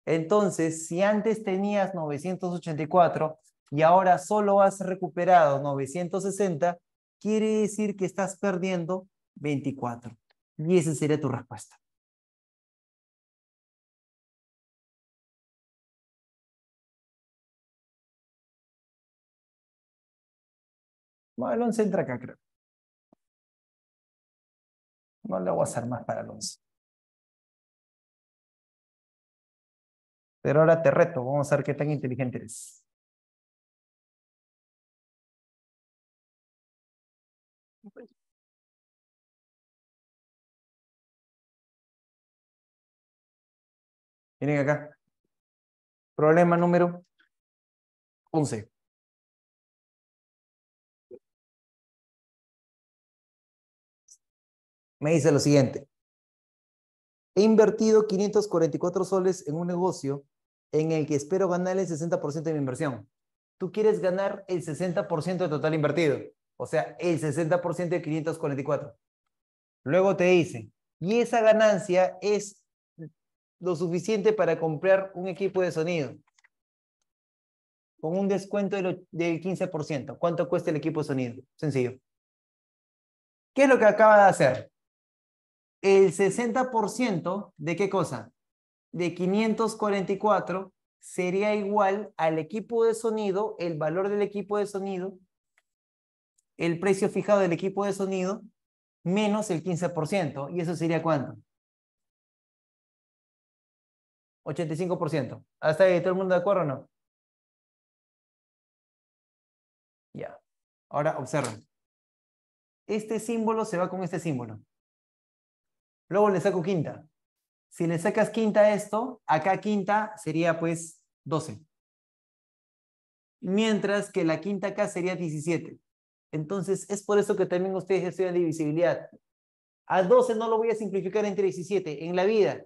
Entonces, si antes tenías 984 y ahora solo has recuperado 960, quiere decir que estás perdiendo 24. Y esa sería tu respuesta. Bueno, el 11 entra acá, creo. No le voy a hacer más para el 11. Pero ahora te reto, vamos a ver qué tan inteligente eres. Miren acá. Problema número 11. Me dice lo siguiente. He invertido 544 soles en un negocio en el que espero ganar el 60% de mi inversión. Tú quieres ganar el 60% de total invertido, o sea, el 60% de 544. Luego te dice, y esa ganancia es lo suficiente para comprar un equipo de sonido con un descuento del 15%. ¿Cuánto cuesta el equipo de sonido? Sencillo. ¿Qué es lo que acaba de hacer? El 60% de qué cosa? De 544 sería igual al equipo de sonido, el valor del equipo de sonido, el precio fijado del equipo de sonido, menos el 15%. ¿Y eso sería cuánto? 85%. ¿Hasta ahí todo el mundo de acuerdo o no? Ya. Ahora observen. Este símbolo se va con este símbolo. Luego le saco quinta. Si le sacas quinta a esto, acá quinta sería pues 12. Mientras que la quinta acá sería 17. Entonces, es por eso que también ustedes estudian divisibilidad. A 12 no lo voy a simplificar entre 17. En la vida,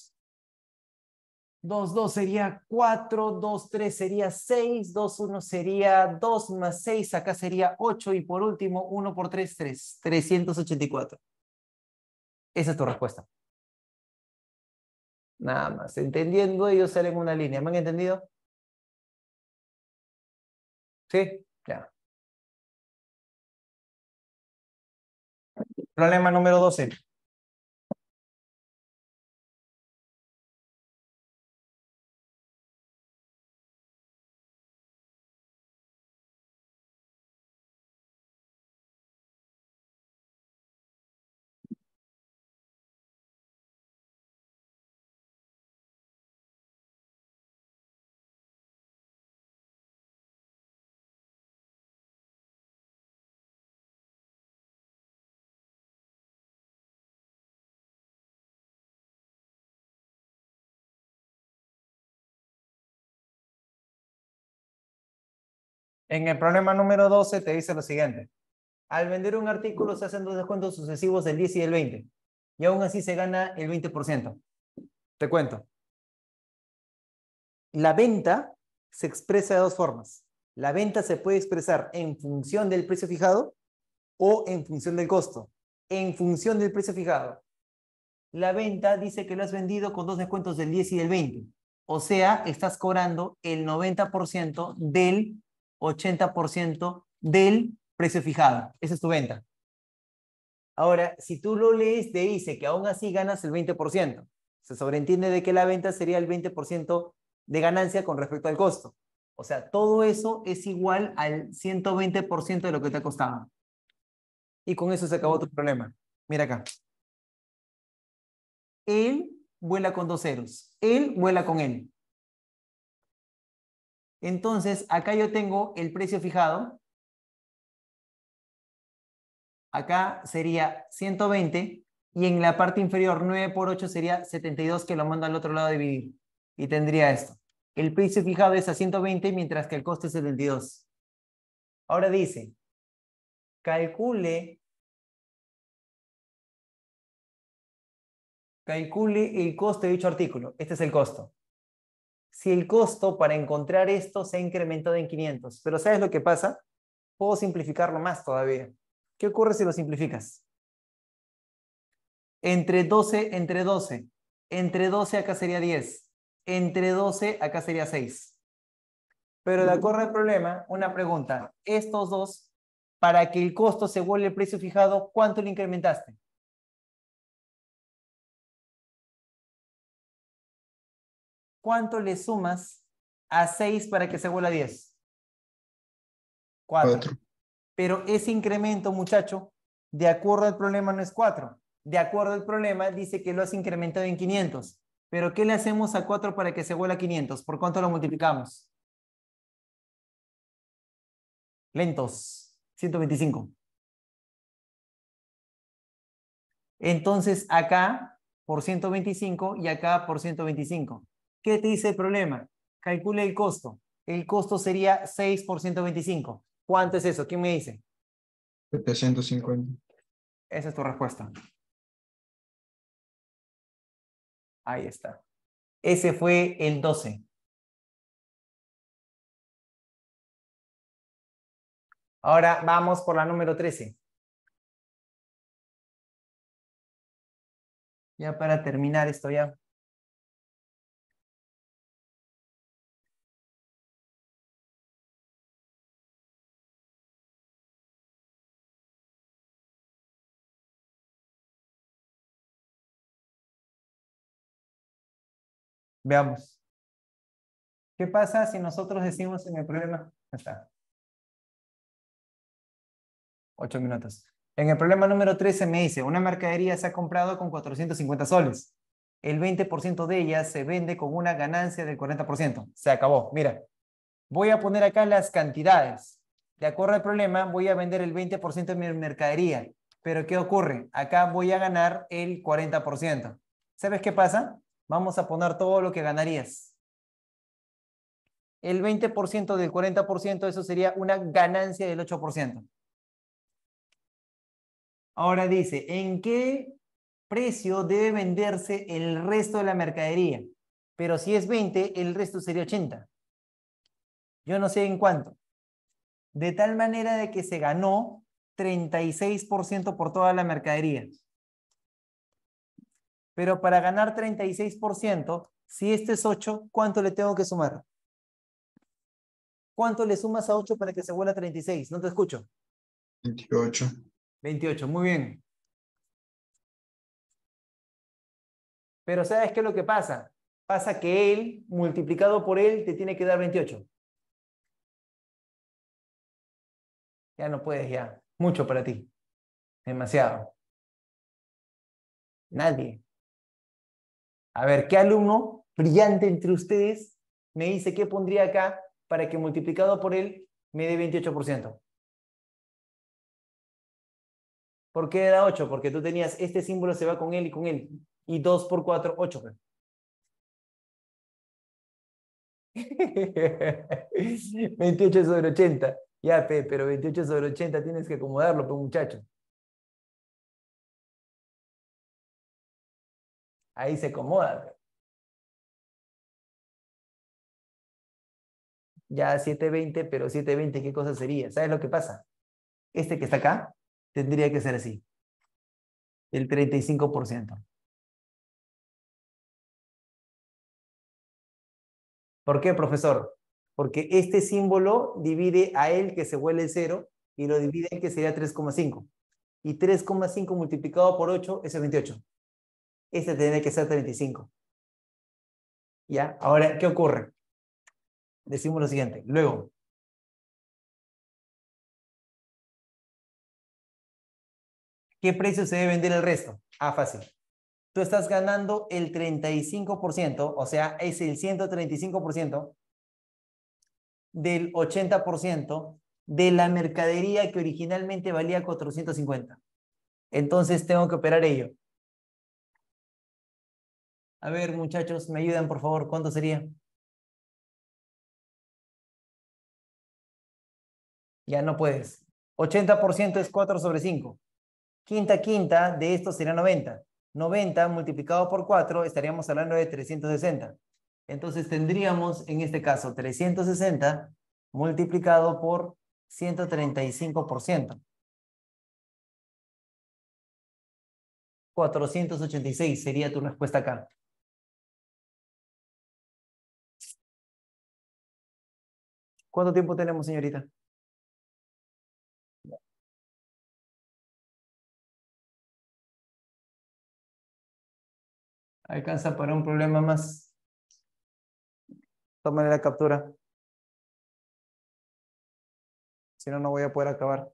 2, 2 sería 4, 2, 3 sería 6, 2, 1 sería 2 más 6, acá sería 8 y por último 1 por 3, 3, 384. Esa es tu respuesta. Nada más, entendiendo ellos salen una línea, ¿me han entendido? ¿Sí? Ya. Problema número 12. En el problema número 12 te dice lo siguiente. Al vender un artículo se hacen dos descuentos sucesivos del 10 y del 20. Y aún así se gana el 20%. Te cuento. La venta se expresa de dos formas. La venta se puede expresar en función del precio fijado o en función del costo. En función del precio fijado. La venta dice que lo has vendido con dos descuentos del 10 y del 20. O sea, estás cobrando el 90% del 80% del precio fijado. Esa es tu venta. Ahora, si tú lo lees, te dice que aún así ganas el 20%. Se sobreentiende de que la venta sería el 20% de ganancia con respecto al costo. O sea, todo eso es igual al 120% de lo que te ha costado. Y con eso se acabó tu problema. Mira acá. Él vuela con dos ceros. Él vuela con él. Entonces, acá yo tengo el precio fijado. Acá sería 120 y en la parte inferior 9 por 8 sería 72 que lo mando al otro lado a dividir. Y tendría esto. El precio fijado es a 120 mientras que el coste es 72. Ahora dice, calcule calcule el coste de dicho artículo. Este es el costo si el costo para encontrar esto se ha incrementado en 500. Pero ¿sabes lo que pasa? Puedo simplificarlo más todavía. ¿Qué ocurre si lo simplificas? Entre 12, entre 12. Entre 12 acá sería 10. Entre 12 acá sería 6. Pero de acuerdo al problema, una pregunta. Estos dos, para que el costo se vuelva el precio fijado, ¿cuánto le incrementaste? ¿cuánto le sumas a 6 para que se vuelva 10? 4. Pero ese incremento, muchacho, de acuerdo al problema no es 4. De acuerdo al problema, dice que lo has incrementado en 500. Pero ¿qué le hacemos a 4 para que se vuelva 500? ¿Por cuánto lo multiplicamos? Lentos, 125. Entonces acá por 125 y acá por 125. ¿Qué te dice el problema? Calcule el costo. El costo sería 6 por 125. ¿Cuánto es eso? ¿Quién me dice? 750. Esa es tu respuesta. Ahí está. Ese fue el 12. Ahora vamos por la número 13. Ya para terminar esto ya. Veamos. ¿Qué pasa si nosotros decimos en el problema? Está. Ocho minutos. En el problema número 13 me dice, una mercadería se ha comprado con 450 soles. El 20% de ella se vende con una ganancia del 40%. Se acabó. Mira, voy a poner acá las cantidades. De acuerdo al problema, voy a vender el 20% de mi mercadería. Pero ¿qué ocurre? Acá voy a ganar el 40%. ¿Sabes qué pasa? Vamos a poner todo lo que ganarías. El 20% del 40%, eso sería una ganancia del 8%. Ahora dice, ¿en qué precio debe venderse el resto de la mercadería? Pero si es 20, el resto sería 80. Yo no sé en cuánto. De tal manera de que se ganó 36% por toda la mercadería. Pero para ganar 36%, si este es 8, ¿cuánto le tengo que sumar? ¿Cuánto le sumas a 8 para que se vuelva 36? No te escucho. 28. 28, muy bien. Pero ¿sabes qué es lo que pasa? Pasa que él, multiplicado por él, te tiene que dar 28. Ya no puedes, ya. Mucho para ti. Demasiado. Nadie. A ver, ¿qué alumno brillante entre ustedes me dice qué pondría acá para que multiplicado por él me dé 28%? ¿Por qué era 8? Porque tú tenías este símbolo se va con él y con él. Y 2 por 4, 8. ¿28 sobre 80? Ya, pe, pero 28 sobre 80 tienes que acomodarlo, pues, muchacho. Ahí se acomoda. Ya 720, pero 720, ¿qué cosa sería? ¿Sabes lo que pasa? Este que está acá tendría que ser así. El 35%. ¿Por qué, profesor? Porque este símbolo divide a él que se huele el cero y lo divide en que sería 3,5. Y 3,5 multiplicado por 8 es el 28 este tiene que ser 35. ¿Ya? Ahora, ¿qué ocurre? Decimos lo siguiente. Luego, ¿qué precio se debe vender el resto? Ah, fácil. Tú estás ganando el 35%, o sea, es el 135% del 80% de la mercadería que originalmente valía 450. Entonces tengo que operar ello. A ver, muchachos, me ayudan, por favor, ¿cuánto sería? Ya no puedes. 80% es 4 sobre 5. Quinta, quinta, de esto sería 90. 90 multiplicado por 4 estaríamos hablando de 360. Entonces tendríamos en este caso 360 multiplicado por 135%. 486 sería tu respuesta acá. ¿Cuánto tiempo tenemos, señorita? Alcanza para un problema más. Tómale la captura. Si no, no voy a poder acabar.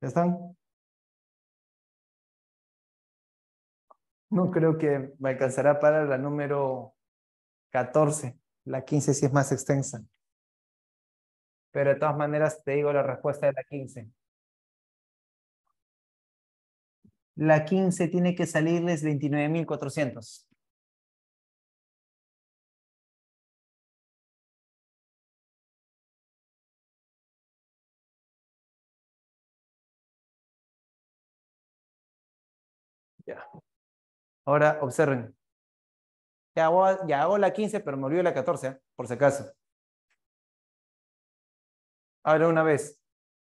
¿Ya están? No creo que me alcanzará para la número 14. La 15 sí es más extensa. Pero de todas maneras te digo la respuesta de la 15. La 15 tiene que salirles 29.400. Ahora observen. Ya hago, la 15, pero me olvido la 14, ¿eh? por si acaso. Ahora una vez.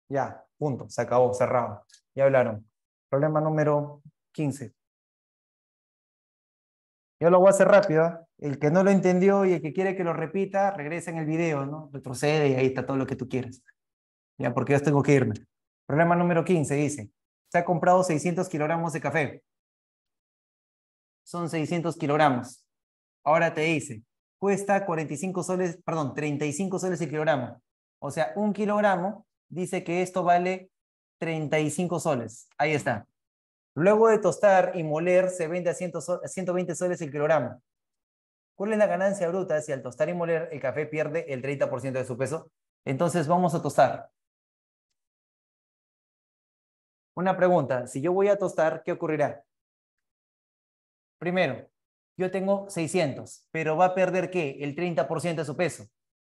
Ya, punto. Se acabó, cerrado. Ya hablaron. Problema número 15. Yo lo voy a hacer rápido. ¿eh? El que no lo entendió y el que quiere que lo repita, regresa en el video, ¿no? Retrocede y ahí está todo lo que tú quieras. Ya, porque yo tengo que irme. Problema número 15 dice, se ha comprado 600 kilogramos de café son 600 kilogramos. Ahora te dice, cuesta 45 soles, perdón, 35 soles el kilogramo. O sea, un kilogramo dice que esto vale 35 soles. Ahí está. Luego de tostar y moler, se vende a, a 120 soles el kilogramo. ¿Cuál es la ganancia bruta si al tostar y moler el café pierde el 30% de su peso? Entonces vamos a tostar. Una pregunta, si yo voy a tostar, ¿qué ocurrirá? Primero, yo tengo 600, pero va a perder qué? El 30% de su peso.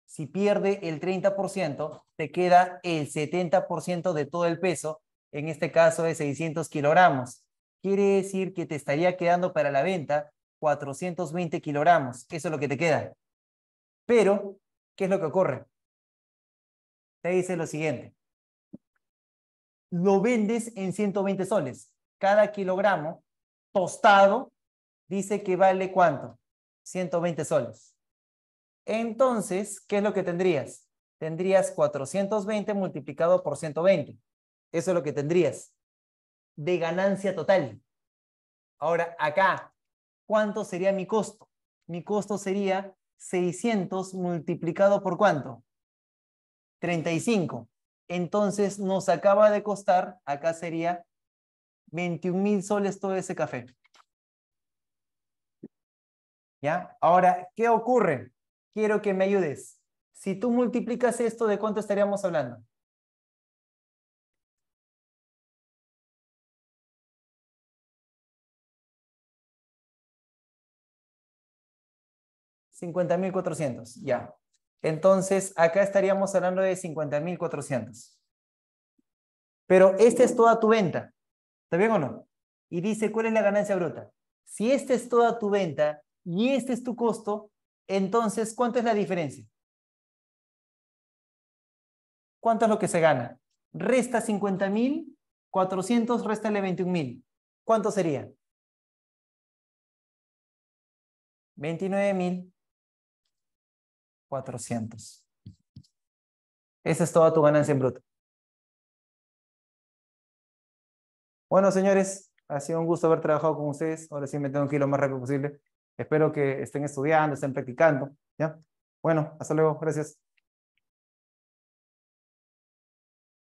Si pierde el 30%, te queda el 70% de todo el peso, en este caso de 600 kilogramos. Quiere decir que te estaría quedando para la venta 420 kilogramos. Eso es lo que te queda. Pero, ¿qué es lo que ocurre? Te dice lo siguiente. Lo vendes en 120 soles. Cada kilogramo tostado dice que vale cuánto? 120 soles. Entonces, ¿qué es lo que tendrías? Tendrías 420 multiplicado por 120. Eso es lo que tendrías de ganancia total. Ahora, acá, ¿cuánto sería mi costo? Mi costo sería 600 multiplicado por cuánto? 35. Entonces nos acaba de costar, acá sería 21 mil soles todo ese café. ¿Ya? Ahora, ¿qué ocurre? Quiero que me ayudes. Si tú multiplicas esto, ¿de cuánto estaríamos hablando? $50,400, ya. Entonces, acá estaríamos hablando de 50,400. Pero esta es toda tu venta. ¿Está bien o no? Y dice, ¿cuál es la ganancia bruta? Si esta es toda tu venta, y este es tu costo, entonces, ¿cuánto es la diferencia? ¿Cuánto es lo que se gana? Resta 50.400, 400, réstale 21.000. ¿Cuánto sería? 29.400. Esa es toda tu ganancia en bruto. Bueno, señores, ha sido un gusto haber trabajado con ustedes. Ahora sí me tengo que ir lo más rápido posible. Espero que estén estudiando, estén practicando. ¿ya? Bueno, hasta luego. Gracias.